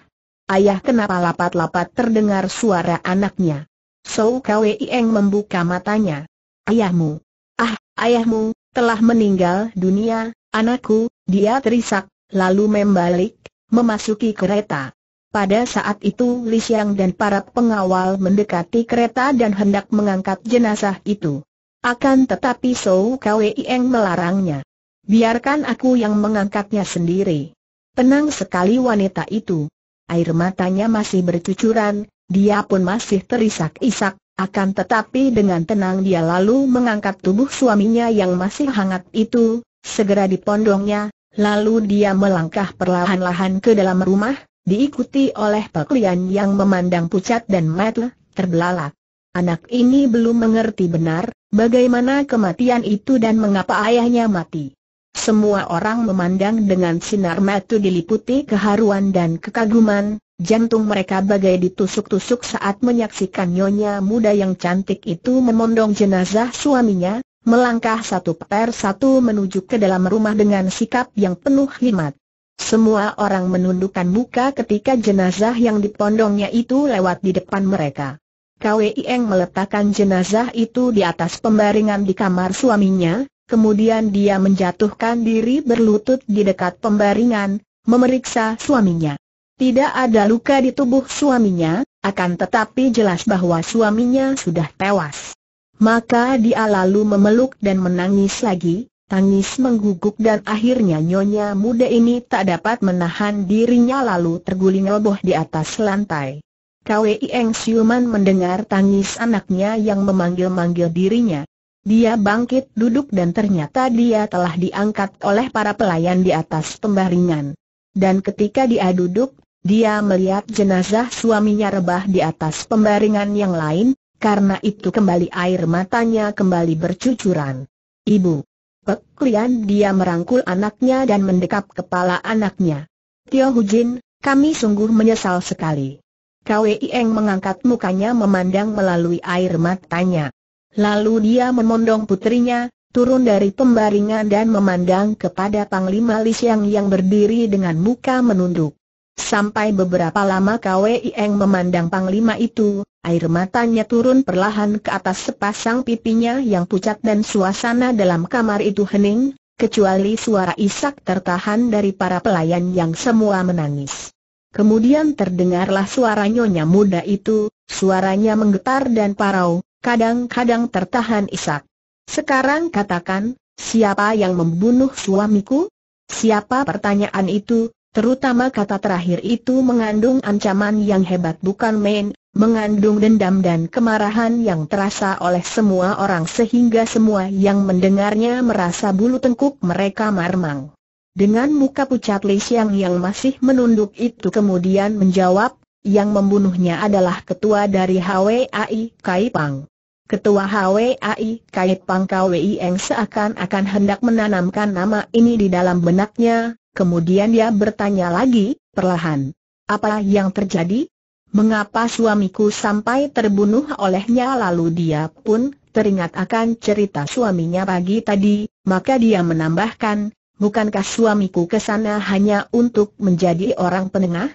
Ayah kenapa lapat-lapat terdengar suara anaknya? So Kwee Eng membuka matanya. Ayahmu. Ah, ayahmu, telah meninggal dunia, anakku, dia terisak, lalu membalik, memasuki kereta. Pada saat itu Li Xiang dan para pengawal mendekati kereta dan hendak mengangkat jenazah itu. Akan tetapi Sou Kwe melarangnya. Biarkan aku yang mengangkatnya sendiri. Tenang sekali wanita itu. Air matanya masih bercucuran, dia pun masih terisak-isak, akan tetapi dengan tenang dia lalu mengangkat tubuh suaminya yang masih hangat itu, segera dipondongnya, lalu dia melangkah perlahan-lahan ke dalam rumah, diikuti oleh Peklian yang memandang pucat dan metel, terbelalak. Anak ini belum mengerti benar, bagaimana kematian itu dan mengapa ayahnya mati. Semua orang memandang dengan sinar mata diliputi keharuan dan kekaguman, jantung mereka bagai ditusuk-tusuk saat menyaksikan nyonya muda yang cantik itu memondong jenazah suaminya, melangkah satu per satu menuju ke dalam rumah dengan sikap yang penuh hikmat. Semua orang menundukkan muka ketika jenazah yang dipondongnya itu lewat di depan mereka. Kwieng meletakkan jenazah itu di atas pembaringan di kamar suaminya, kemudian dia menjatuhkan diri berlutut di dekat pembaringan, memeriksa suaminya. Tidak ada luka di tubuh suaminya, akan tetapi jelas bahwa suaminya sudah tewas. Maka dia lalu memeluk dan menangis lagi, Tangis mengguguk dan akhirnya nyonya muda ini tak dapat menahan dirinya lalu terguling roboh di atas lantai. Kwei Eng Siuman mendengar tangis anaknya yang memanggil-manggil dirinya. Dia bangkit duduk dan ternyata dia telah diangkat oleh para pelayan di atas pembaringan. Dan ketika dia duduk, dia melihat jenazah suaminya rebah di atas pembaringan yang lain, karena itu kembali air matanya kembali bercucuran. Ibu. Peklian dia merangkul anaknya dan mendekap kepala anaknya. Tio Hujin, kami sungguh menyesal sekali. Kwei Eng mengangkat mukanya memandang melalui air matanya. Lalu dia memondong putrinya, turun dari pembaringan dan memandang kepada Panglima Li yang berdiri dengan muka menunduk. Sampai beberapa lama Kwei Eng memandang Panglima itu, air matanya turun perlahan ke atas sepasang pipinya yang pucat dan suasana dalam kamar itu hening, kecuali suara isak tertahan dari para pelayan yang semua menangis. Kemudian terdengarlah suara nyonya muda itu, suaranya menggetar dan parau, kadang-kadang tertahan isak. Sekarang katakan, siapa yang membunuh suamiku? Siapa pertanyaan itu, terutama kata terakhir itu mengandung ancaman yang hebat bukan main, mengandung dendam dan kemarahan yang terasa oleh semua orang sehingga semua yang mendengarnya merasa bulu tengkuk mereka marmang. Dengan muka pucat Li Xiang yang masih menunduk itu kemudian menjawab, yang membunuhnya adalah ketua dari HWAI Kaipang. Ketua HWAI Kaipang KWI yang seakan-akan hendak menanamkan nama ini di dalam benaknya, kemudian dia bertanya lagi, perlahan. Apa yang terjadi? Mengapa suamiku sampai terbunuh olehnya lalu dia pun teringat akan cerita suaminya pagi tadi, maka dia menambahkan, Bukankah suamiku ke sana hanya untuk menjadi orang penengah?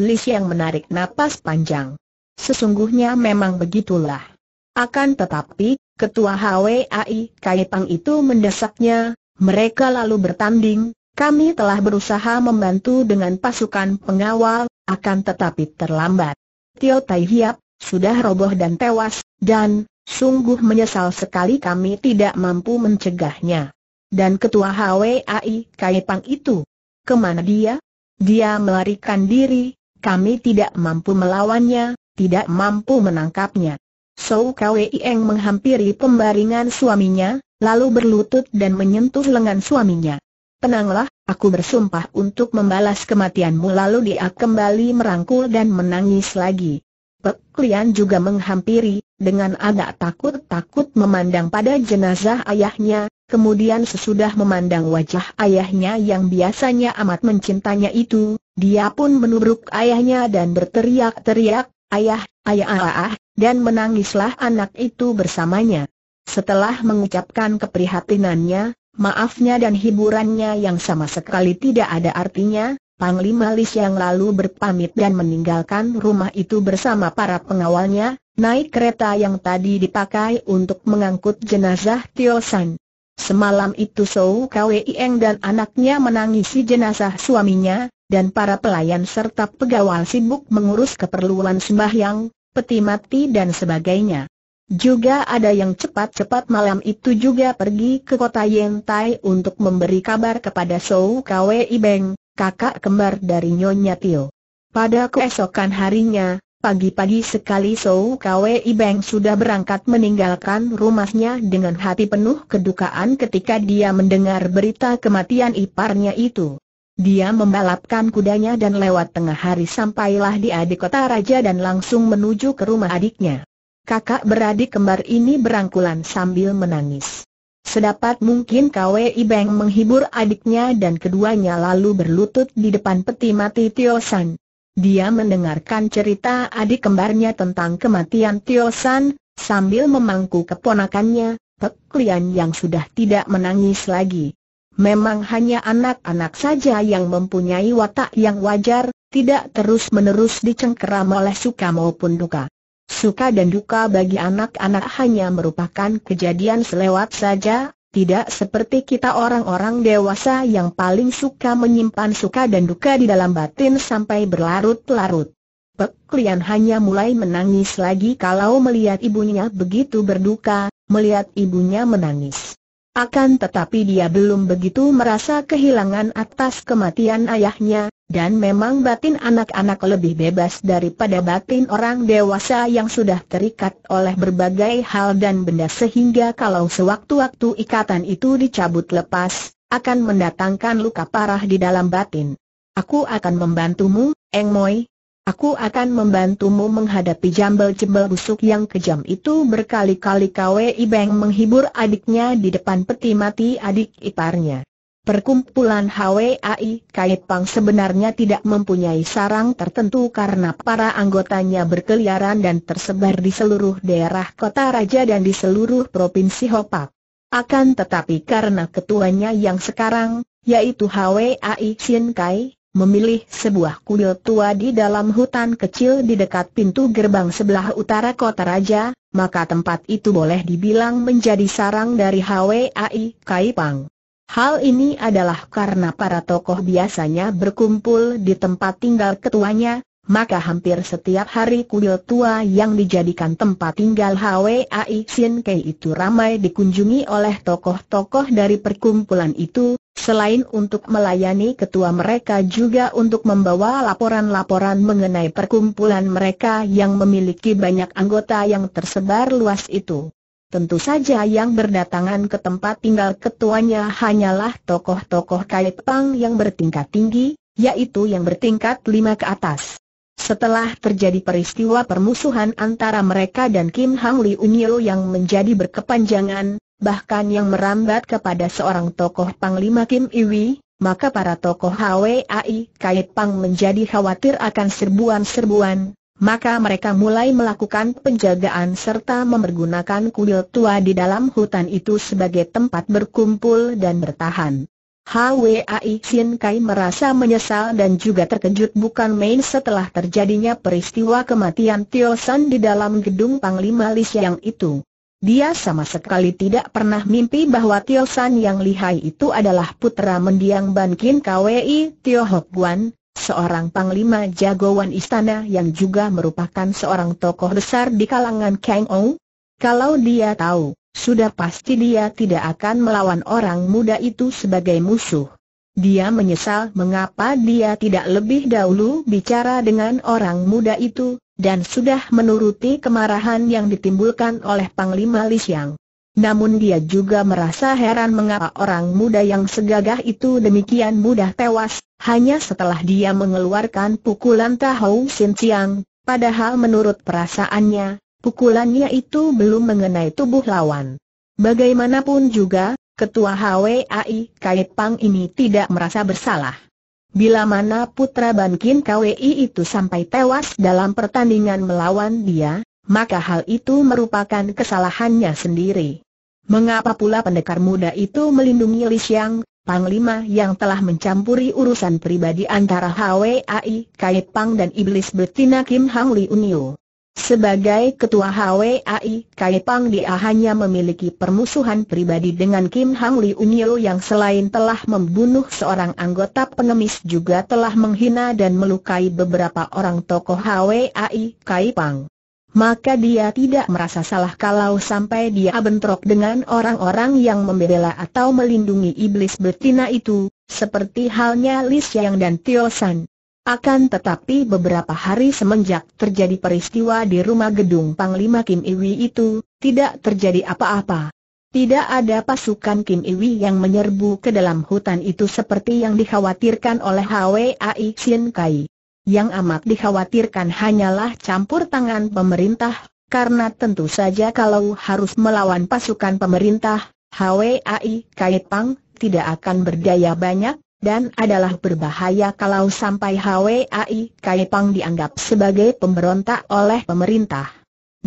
Lis yang menarik napas panjang. Sesungguhnya memang begitulah. Akan tetapi, ketua HWAI Kaipang itu mendesaknya, mereka lalu bertanding, kami telah berusaha membantu dengan pasukan pengawal, akan tetapi terlambat. Tio Tai Hiap, sudah roboh dan tewas, dan, sungguh menyesal sekali kami tidak mampu mencegahnya dan ketua HWAI Kaipang itu. Kemana dia? Dia melarikan diri, kami tidak mampu melawannya, tidak mampu menangkapnya. So Kweieng menghampiri pembaringan suaminya, lalu berlutut dan menyentuh lengan suaminya. Tenanglah, aku bersumpah untuk membalas kematianmu lalu dia kembali merangkul dan menangis lagi. Pek Lian juga menghampiri, dengan agak takut-takut memandang pada jenazah ayahnya, kemudian sesudah memandang wajah ayahnya yang biasanya amat mencintanya itu, dia pun menubruk ayahnya dan berteriak-teriak, ayah, ayah, ayah, ayah, dan menangislah anak itu bersamanya. Setelah mengucapkan keprihatinannya, maafnya dan hiburannya yang sama sekali tidak ada artinya, Panglima Lis yang lalu berpamit dan meninggalkan rumah itu bersama para pengawalnya, naik kereta yang tadi dipakai untuk mengangkut jenazah Tio San. Semalam itu Sou Kwe Ieng dan anaknya menangisi jenazah suaminya, dan para pelayan serta pegawai sibuk mengurus keperluan sembahyang, peti mati dan sebagainya. Juga ada yang cepat-cepat malam itu juga pergi ke kota Yentai untuk memberi kabar kepada Sou Kwe Beng kakak kembar dari Nyonya Tio. Pada keesokan harinya, pagi-pagi sekali Sou Kwe Ibeng sudah berangkat meninggalkan rumahnya dengan hati penuh kedukaan ketika dia mendengar berita kematian iparnya itu. Dia membalapkan kudanya dan lewat tengah hari sampailah di adik kota raja dan langsung menuju ke rumah adiknya. Kakak beradik kembar ini berangkulan sambil menangis. Sedapat mungkin KWI Beng menghibur adiknya dan keduanya lalu berlutut di depan peti mati Tio San. Dia mendengarkan cerita adik kembarnya tentang kematian Tio San, sambil memangku keponakannya, peklian yang sudah tidak menangis lagi. Memang hanya anak-anak saja yang mempunyai watak yang wajar, tidak terus-menerus dicengkeram oleh suka maupun duka suka dan duka bagi anak-anak hanya merupakan kejadian selewat saja, tidak seperti kita orang-orang dewasa yang paling suka menyimpan suka dan duka di dalam batin sampai berlarut-larut. Pek hanya mulai menangis lagi kalau melihat ibunya begitu berduka, melihat ibunya menangis. Akan tetapi dia belum begitu merasa kehilangan atas kematian ayahnya, dan memang batin anak-anak lebih bebas daripada batin orang dewasa yang sudah terikat oleh berbagai hal dan benda sehingga kalau sewaktu-waktu ikatan itu dicabut lepas, akan mendatangkan luka parah di dalam batin. Aku akan membantumu, Eng Moi. Aku akan membantumu menghadapi jambel-jembel busuk yang kejam itu berkali-kali Kwe Ibeng menghibur adiknya di depan peti mati adik iparnya. Perkumpulan HWAI Kaipang sebenarnya tidak mempunyai sarang tertentu karena para anggotanya berkeliaran dan tersebar di seluruh daerah kota raja dan di seluruh provinsi Hopak. Akan tetapi karena ketuanya yang sekarang, yaitu HWAI Shin Kai, memilih sebuah kuil tua di dalam hutan kecil di dekat pintu gerbang sebelah utara kota raja, maka tempat itu boleh dibilang menjadi sarang dari HWAI Kaipang. Hal ini adalah karena para tokoh biasanya berkumpul di tempat tinggal ketuanya, maka hampir setiap hari kuil tua yang dijadikan tempat tinggal HWAI Sin Kei itu ramai dikunjungi oleh tokoh-tokoh dari perkumpulan itu, selain untuk melayani ketua mereka juga untuk membawa laporan-laporan mengenai perkumpulan mereka yang memiliki banyak anggota yang tersebar luas itu. Tentu saja yang berdatangan ke tempat tinggal ketuanya hanyalah tokoh-tokoh Kaipang yang bertingkat tinggi, yaitu yang bertingkat lima ke atas. Setelah terjadi peristiwa permusuhan antara mereka dan Kim Hang Lee Nyo yang menjadi berkepanjangan, bahkan yang merambat kepada seorang tokoh Panglima Kim Iwi, maka para tokoh HWAI Kaipang menjadi khawatir akan serbuan-serbuan, maka mereka mulai melakukan penjagaan serta mempergunakan kuil tua di dalam hutan itu sebagai tempat berkumpul dan bertahan. Hwai Sin Kai merasa menyesal dan juga terkejut bukan main setelah terjadinya peristiwa kematian Tio San di dalam gedung Panglima Li Xiang itu. Dia sama sekali tidak pernah mimpi bahwa Tio San yang lihai itu adalah putra mendiang Ban Kin Kwi Tio Hok Guan, seorang panglima jagoan istana yang juga merupakan seorang tokoh besar di kalangan Kang Ong? Kalau dia tahu, sudah pasti dia tidak akan melawan orang muda itu sebagai musuh. Dia menyesal mengapa dia tidak lebih dahulu bicara dengan orang muda itu, dan sudah menuruti kemarahan yang ditimbulkan oleh Panglima Li Xiang. Namun dia juga merasa heran mengapa orang muda yang segagah itu demikian mudah tewas, hanya setelah dia mengeluarkan pukulan Tahou Sin Chiang, padahal menurut perasaannya, pukulannya itu belum mengenai tubuh lawan. Bagaimanapun juga, ketua HWAI Kai Pang ini tidak merasa bersalah. Bila mana putra Bankin KWI itu sampai tewas dalam pertandingan melawan dia, maka hal itu merupakan kesalahannya sendiri. Mengapa pula pendekar muda itu melindungi Li Xiang, Panglima yang telah mencampuri urusan pribadi antara HWAI Kai Pang dan Iblis Betina Kim Hang Li Unyu? Sebagai ketua HWAI Kai Pang dia hanya memiliki permusuhan pribadi dengan Kim Hang Li Unyu yang selain telah membunuh seorang anggota pengemis juga telah menghina dan melukai beberapa orang tokoh HWAI Kai Pang maka dia tidak merasa salah kalau sampai dia bentrok dengan orang-orang yang membela atau melindungi iblis betina itu, seperti halnya Li Xiang dan Tio San. Akan tetapi beberapa hari semenjak terjadi peristiwa di rumah gedung Panglima Kim Iwi itu, tidak terjadi apa-apa. Tidak ada pasukan Kim Iwi yang menyerbu ke dalam hutan itu seperti yang dikhawatirkan oleh Hwai Xin Kai. Yang amat dikhawatirkan hanyalah campur tangan pemerintah, karena tentu saja kalau harus melawan pasukan pemerintah, HWAI Kaipang tidak akan berdaya banyak, dan adalah berbahaya kalau sampai HWAI Kaipang dianggap sebagai pemberontak oleh pemerintah.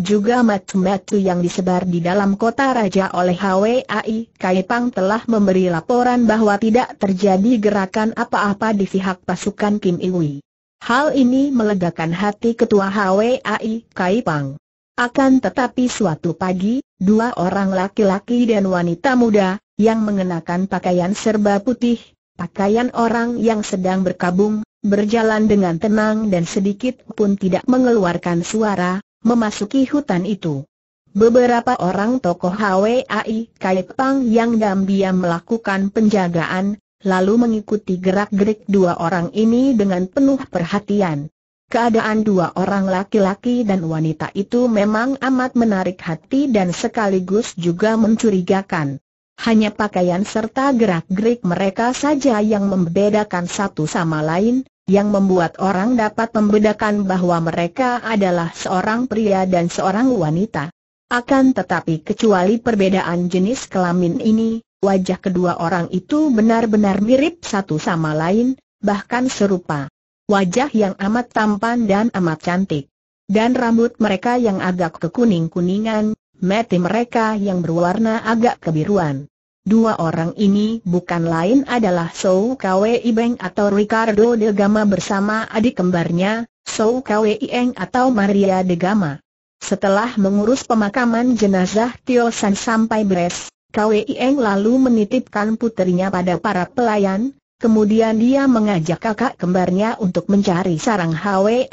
Juga matu-matu yang disebar di dalam kota raja oleh HWAI Kaipang telah memberi laporan bahwa tidak terjadi gerakan apa-apa di pihak pasukan Kim Iwi. Hal ini melegakan hati ketua HWAI Kai Pang. Akan tetapi suatu pagi, dua orang laki-laki dan wanita muda, yang mengenakan pakaian serba putih, pakaian orang yang sedang berkabung, berjalan dengan tenang dan sedikit pun tidak mengeluarkan suara, memasuki hutan itu. Beberapa orang tokoh HWAI Pang, yang diam-diam melakukan penjagaan, lalu mengikuti gerak-gerik dua orang ini dengan penuh perhatian. Keadaan dua orang laki-laki dan wanita itu memang amat menarik hati dan sekaligus juga mencurigakan. Hanya pakaian serta gerak-gerik mereka saja yang membedakan satu sama lain, yang membuat orang dapat membedakan bahwa mereka adalah seorang pria dan seorang wanita. Akan tetapi kecuali perbedaan jenis kelamin ini, Wajah kedua orang itu benar-benar mirip satu sama lain, bahkan serupa. Wajah yang amat tampan dan amat cantik. Dan rambut mereka yang agak kekuning-kuningan, mata mereka yang berwarna agak kebiruan. Dua orang ini bukan lain adalah Sou Kwe Ibeng atau Ricardo de Gama bersama adik kembarnya, Sou Kwe Ieng atau Maria de Gama. Setelah mengurus pemakaman jenazah Tio San sampai beres, Kwing lalu menitipkan putrinya pada para pelayan, kemudian dia mengajak kakak kembarnya untuk mencari sarang Hwai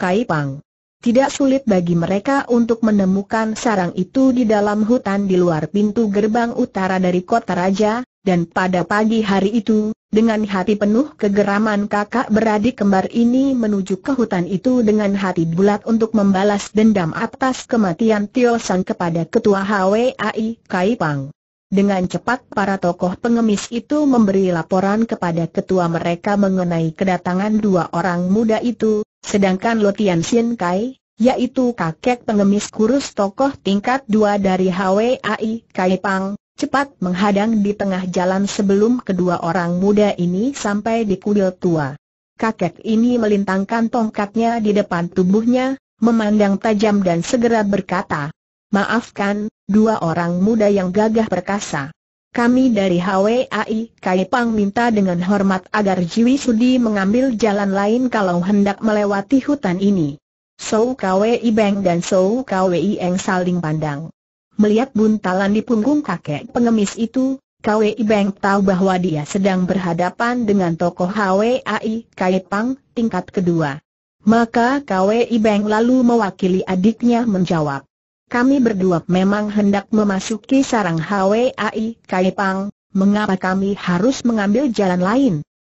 Kaipang. Tidak sulit bagi mereka untuk menemukan sarang itu di dalam hutan di luar pintu gerbang utara dari kota raja, dan pada pagi hari itu, dengan hati penuh kegeraman kakak beradik kembar ini menuju ke hutan itu dengan hati bulat untuk membalas dendam atas kematian Tio San kepada ketua HWAI Kaipang. Dengan cepat para tokoh pengemis itu memberi laporan kepada ketua mereka mengenai kedatangan dua orang muda itu, sedangkan Lotian Sien Kai, yaitu kakek pengemis kurus tokoh tingkat dua dari HWAI Kai Pang, cepat menghadang di tengah jalan sebelum kedua orang muda ini sampai di kuil tua. Kakek ini melintangkan tongkatnya di depan tubuhnya, memandang tajam dan segera berkata, Maafkan, dua orang muda yang gagah perkasa. Kami dari HWAI Pang minta dengan hormat agar Jiwi Sudi mengambil jalan lain kalau hendak melewati hutan ini. So Kwei Beng dan So Kwei Eng saling pandang. Melihat buntalan di punggung kakek pengemis itu, Kwei Beng tahu bahwa dia sedang berhadapan dengan tokoh HWAI Pang tingkat kedua. Maka Kwei Beng lalu mewakili adiknya menjawab. Kami berdua memang hendak memasuki sarang HWAI Kaipang, mengapa kami harus mengambil jalan lain?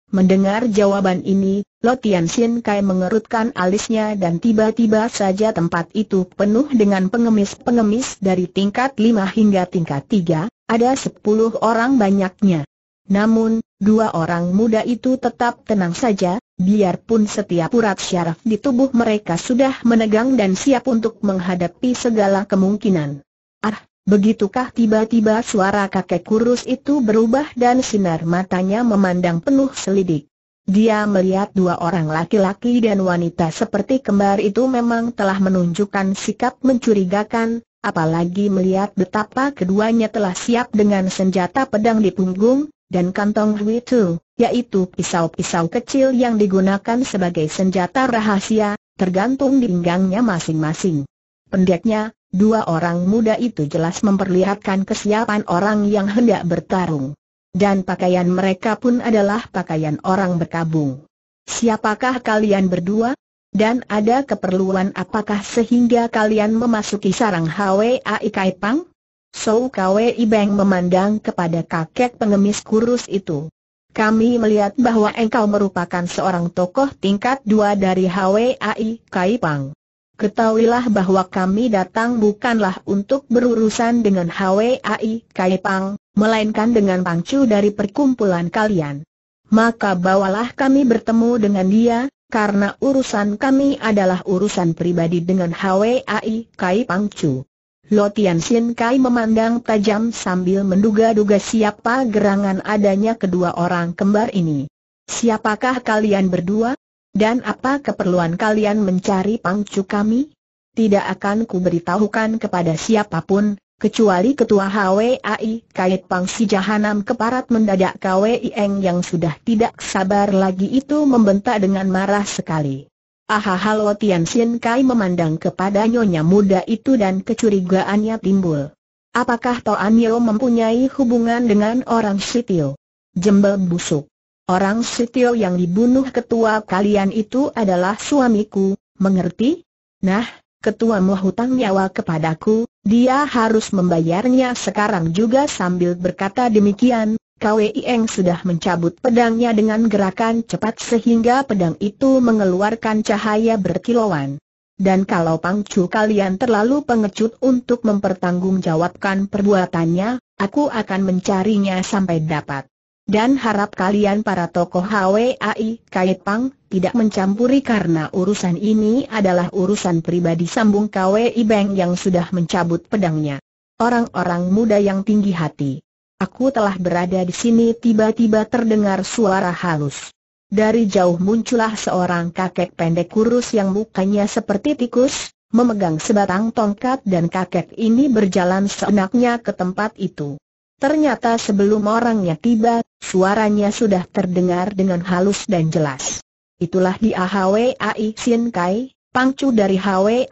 Mendengar jawaban ini, Lotian Sin Kai mengerutkan alisnya dan tiba-tiba saja tempat itu penuh dengan pengemis-pengemis dari tingkat 5 hingga tingkat 3, ada 10 orang banyaknya. Namun, dua orang muda itu tetap tenang saja, Biarpun setiap urat syaraf di tubuh mereka sudah menegang dan siap untuk menghadapi segala kemungkinan. Ah, begitukah tiba-tiba suara kakek kurus itu berubah dan sinar matanya memandang penuh selidik. Dia melihat dua orang laki-laki dan wanita seperti kembar itu memang telah menunjukkan sikap mencurigakan, apalagi melihat betapa keduanya telah siap dengan senjata pedang di punggung, dan kantong Hui yaitu pisau-pisau kecil yang digunakan sebagai senjata rahasia, tergantung di pinggangnya masing-masing. Pendeknya, dua orang muda itu jelas memperlihatkan kesiapan orang yang hendak bertarung. Dan pakaian mereka pun adalah pakaian orang berkabung. Siapakah kalian berdua? Dan ada keperluan apakah sehingga kalian memasuki sarang HWA Pang? Sou Kwei Beng memandang kepada kakek pengemis kurus itu. Kami melihat bahwa engkau merupakan seorang tokoh tingkat dua dari HWAI Kaipang. Ketahuilah bahwa kami datang bukanlah untuk berurusan dengan HWAI Kaipang, melainkan dengan pangcu dari perkumpulan kalian. Maka bawalah kami bertemu dengan dia, karena urusan kami adalah urusan pribadi dengan HWAI Kai Chu. Lotian Tian Sin Kai memandang tajam sambil menduga-duga siapa gerangan adanya kedua orang kembar ini. Siapakah kalian berdua? Dan apa keperluan kalian mencari pangcu kami? Tidak akan kuberitahukan kepada siapapun, kecuali Ketua HWAI Kait Pang Si Jahanam Keparat mendadak KWI Eng yang sudah tidak sabar lagi itu membentak dengan marah sekali. Aha halo Tian Sien Kai memandang kepada nyonya muda itu dan kecurigaannya timbul. Apakah Toan mempunyai hubungan dengan orang Sitio? Jembel busuk. Orang Sitio yang dibunuh ketua kalian itu adalah suamiku, mengerti? Nah, mu hutang nyawa kepadaku, dia harus membayarnya sekarang juga sambil berkata demikian, Kwei Eng sudah mencabut pedangnya dengan gerakan cepat sehingga pedang itu mengeluarkan cahaya berkilauan. Dan kalau Pang pangcu kalian terlalu pengecut untuk mempertanggungjawabkan perbuatannya, aku akan mencarinya sampai dapat. Dan harap kalian para tokoh HWAI Kait Pang tidak mencampuri karena urusan ini adalah urusan pribadi sambung KWI Beng yang sudah mencabut pedangnya. Orang-orang muda yang tinggi hati Aku telah berada di sini tiba-tiba terdengar suara halus. Dari jauh muncullah seorang kakek pendek kurus yang mukanya seperti tikus, memegang sebatang tongkat dan kakek ini berjalan seenaknya ke tempat itu. Ternyata sebelum orangnya tiba, suaranya sudah terdengar dengan halus dan jelas. Itulah dia Hwai Sin Kai, pangcu dari Hwai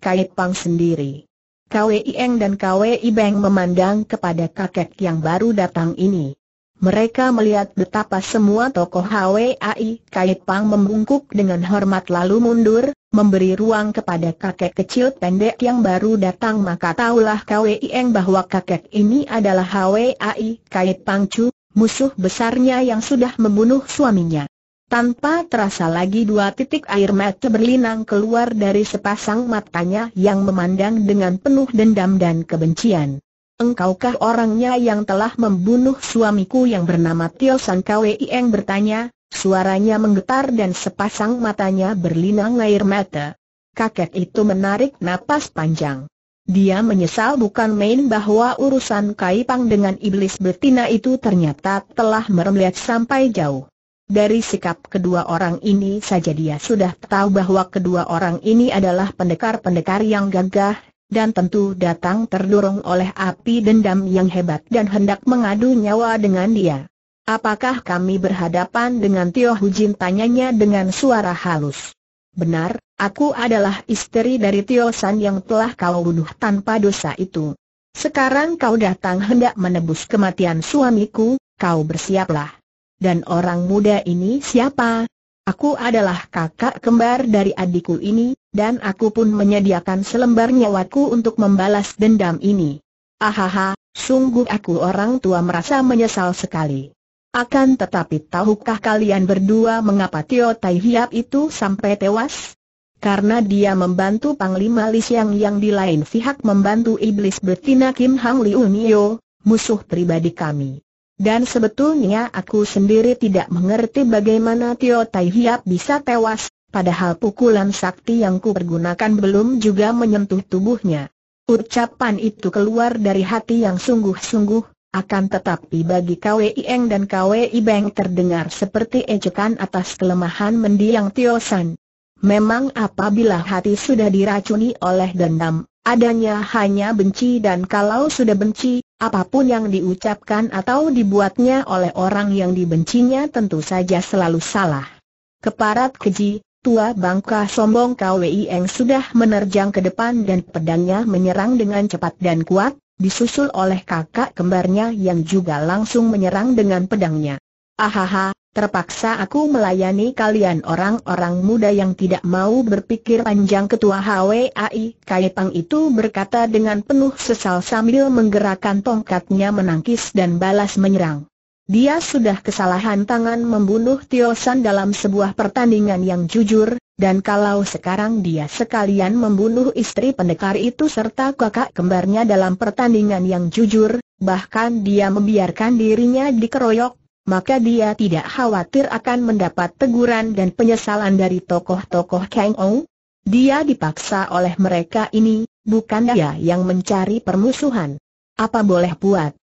Kai Pang sendiri. Kwei Eng dan KWI Beng memandang kepada kakek yang baru datang ini. Mereka melihat betapa semua tokoh HWAI Kait Pang membungkuk dengan hormat lalu mundur, memberi ruang kepada kakek kecil pendek yang baru datang maka tahulah Kwei Eng bahwa kakek ini adalah HWAI Kait Pang Chu, musuh besarnya yang sudah membunuh suaminya. Tanpa terasa lagi dua titik air mata berlinang keluar dari sepasang matanya yang memandang dengan penuh dendam dan kebencian. Engkaukah orangnya yang telah membunuh suamiku yang bernama Tio San Kweieng bertanya, suaranya menggetar dan sepasang matanya berlinang air mata. Kakek itu menarik napas panjang. Dia menyesal bukan main bahwa urusan Kai Pang dengan iblis betina itu ternyata telah meremlet sampai jauh. Dari sikap kedua orang ini saja dia sudah tahu bahwa kedua orang ini adalah pendekar-pendekar yang gagah, dan tentu datang terdorong oleh api dendam yang hebat dan hendak mengadu nyawa dengan dia. Apakah kami berhadapan dengan Tio Hujin tanyanya dengan suara halus. Benar, aku adalah istri dari Tio San yang telah kau bunuh tanpa dosa itu. Sekarang kau datang hendak menebus kematian suamiku, kau bersiaplah. Dan orang muda ini siapa? Aku adalah kakak kembar dari adikku ini, dan aku pun menyediakan selembar nyawaku untuk membalas dendam ini. Ahaha, sungguh aku orang tua merasa menyesal sekali. Akan tetapi tahukah kalian berdua mengapa Tio Tai Hiap itu sampai tewas? Karena dia membantu Panglima Li Xiang yang di lain pihak membantu iblis betina Kim Hang Liu Nio, musuh pribadi kami. Dan sebetulnya aku sendiri tidak mengerti bagaimana Tio Tai Hiap bisa tewas, padahal pukulan sakti yang ku pergunakan belum juga menyentuh tubuhnya. Ucapan itu keluar dari hati yang sungguh-sungguh, akan tetapi bagi KWI Eng dan KWI Beng terdengar seperti ejekan atas kelemahan mendiang Tio San. Memang apabila hati sudah diracuni oleh dendam, Adanya hanya benci dan kalau sudah benci, apapun yang diucapkan atau dibuatnya oleh orang yang dibencinya tentu saja selalu salah. Keparat keji, tua bangka sombong KWI yang sudah menerjang ke depan dan pedangnya menyerang dengan cepat dan kuat, disusul oleh kakak kembarnya yang juga langsung menyerang dengan pedangnya. Ahaha, Terpaksa aku melayani kalian orang-orang muda yang tidak mau berpikir panjang Ketua HWAI Kaipang itu berkata dengan penuh sesal sambil menggerakkan tongkatnya menangkis dan balas menyerang. Dia sudah kesalahan tangan membunuh Tio San dalam sebuah pertandingan yang jujur, dan kalau sekarang dia sekalian membunuh istri pendekar itu serta kakak kembarnya dalam pertandingan yang jujur, bahkan dia membiarkan dirinya dikeroyok, maka dia tidak khawatir akan mendapat teguran dan penyesalan dari tokoh-tokoh Kang Ou. Dia dipaksa oleh mereka ini, bukan dia yang mencari permusuhan. Apa boleh buat?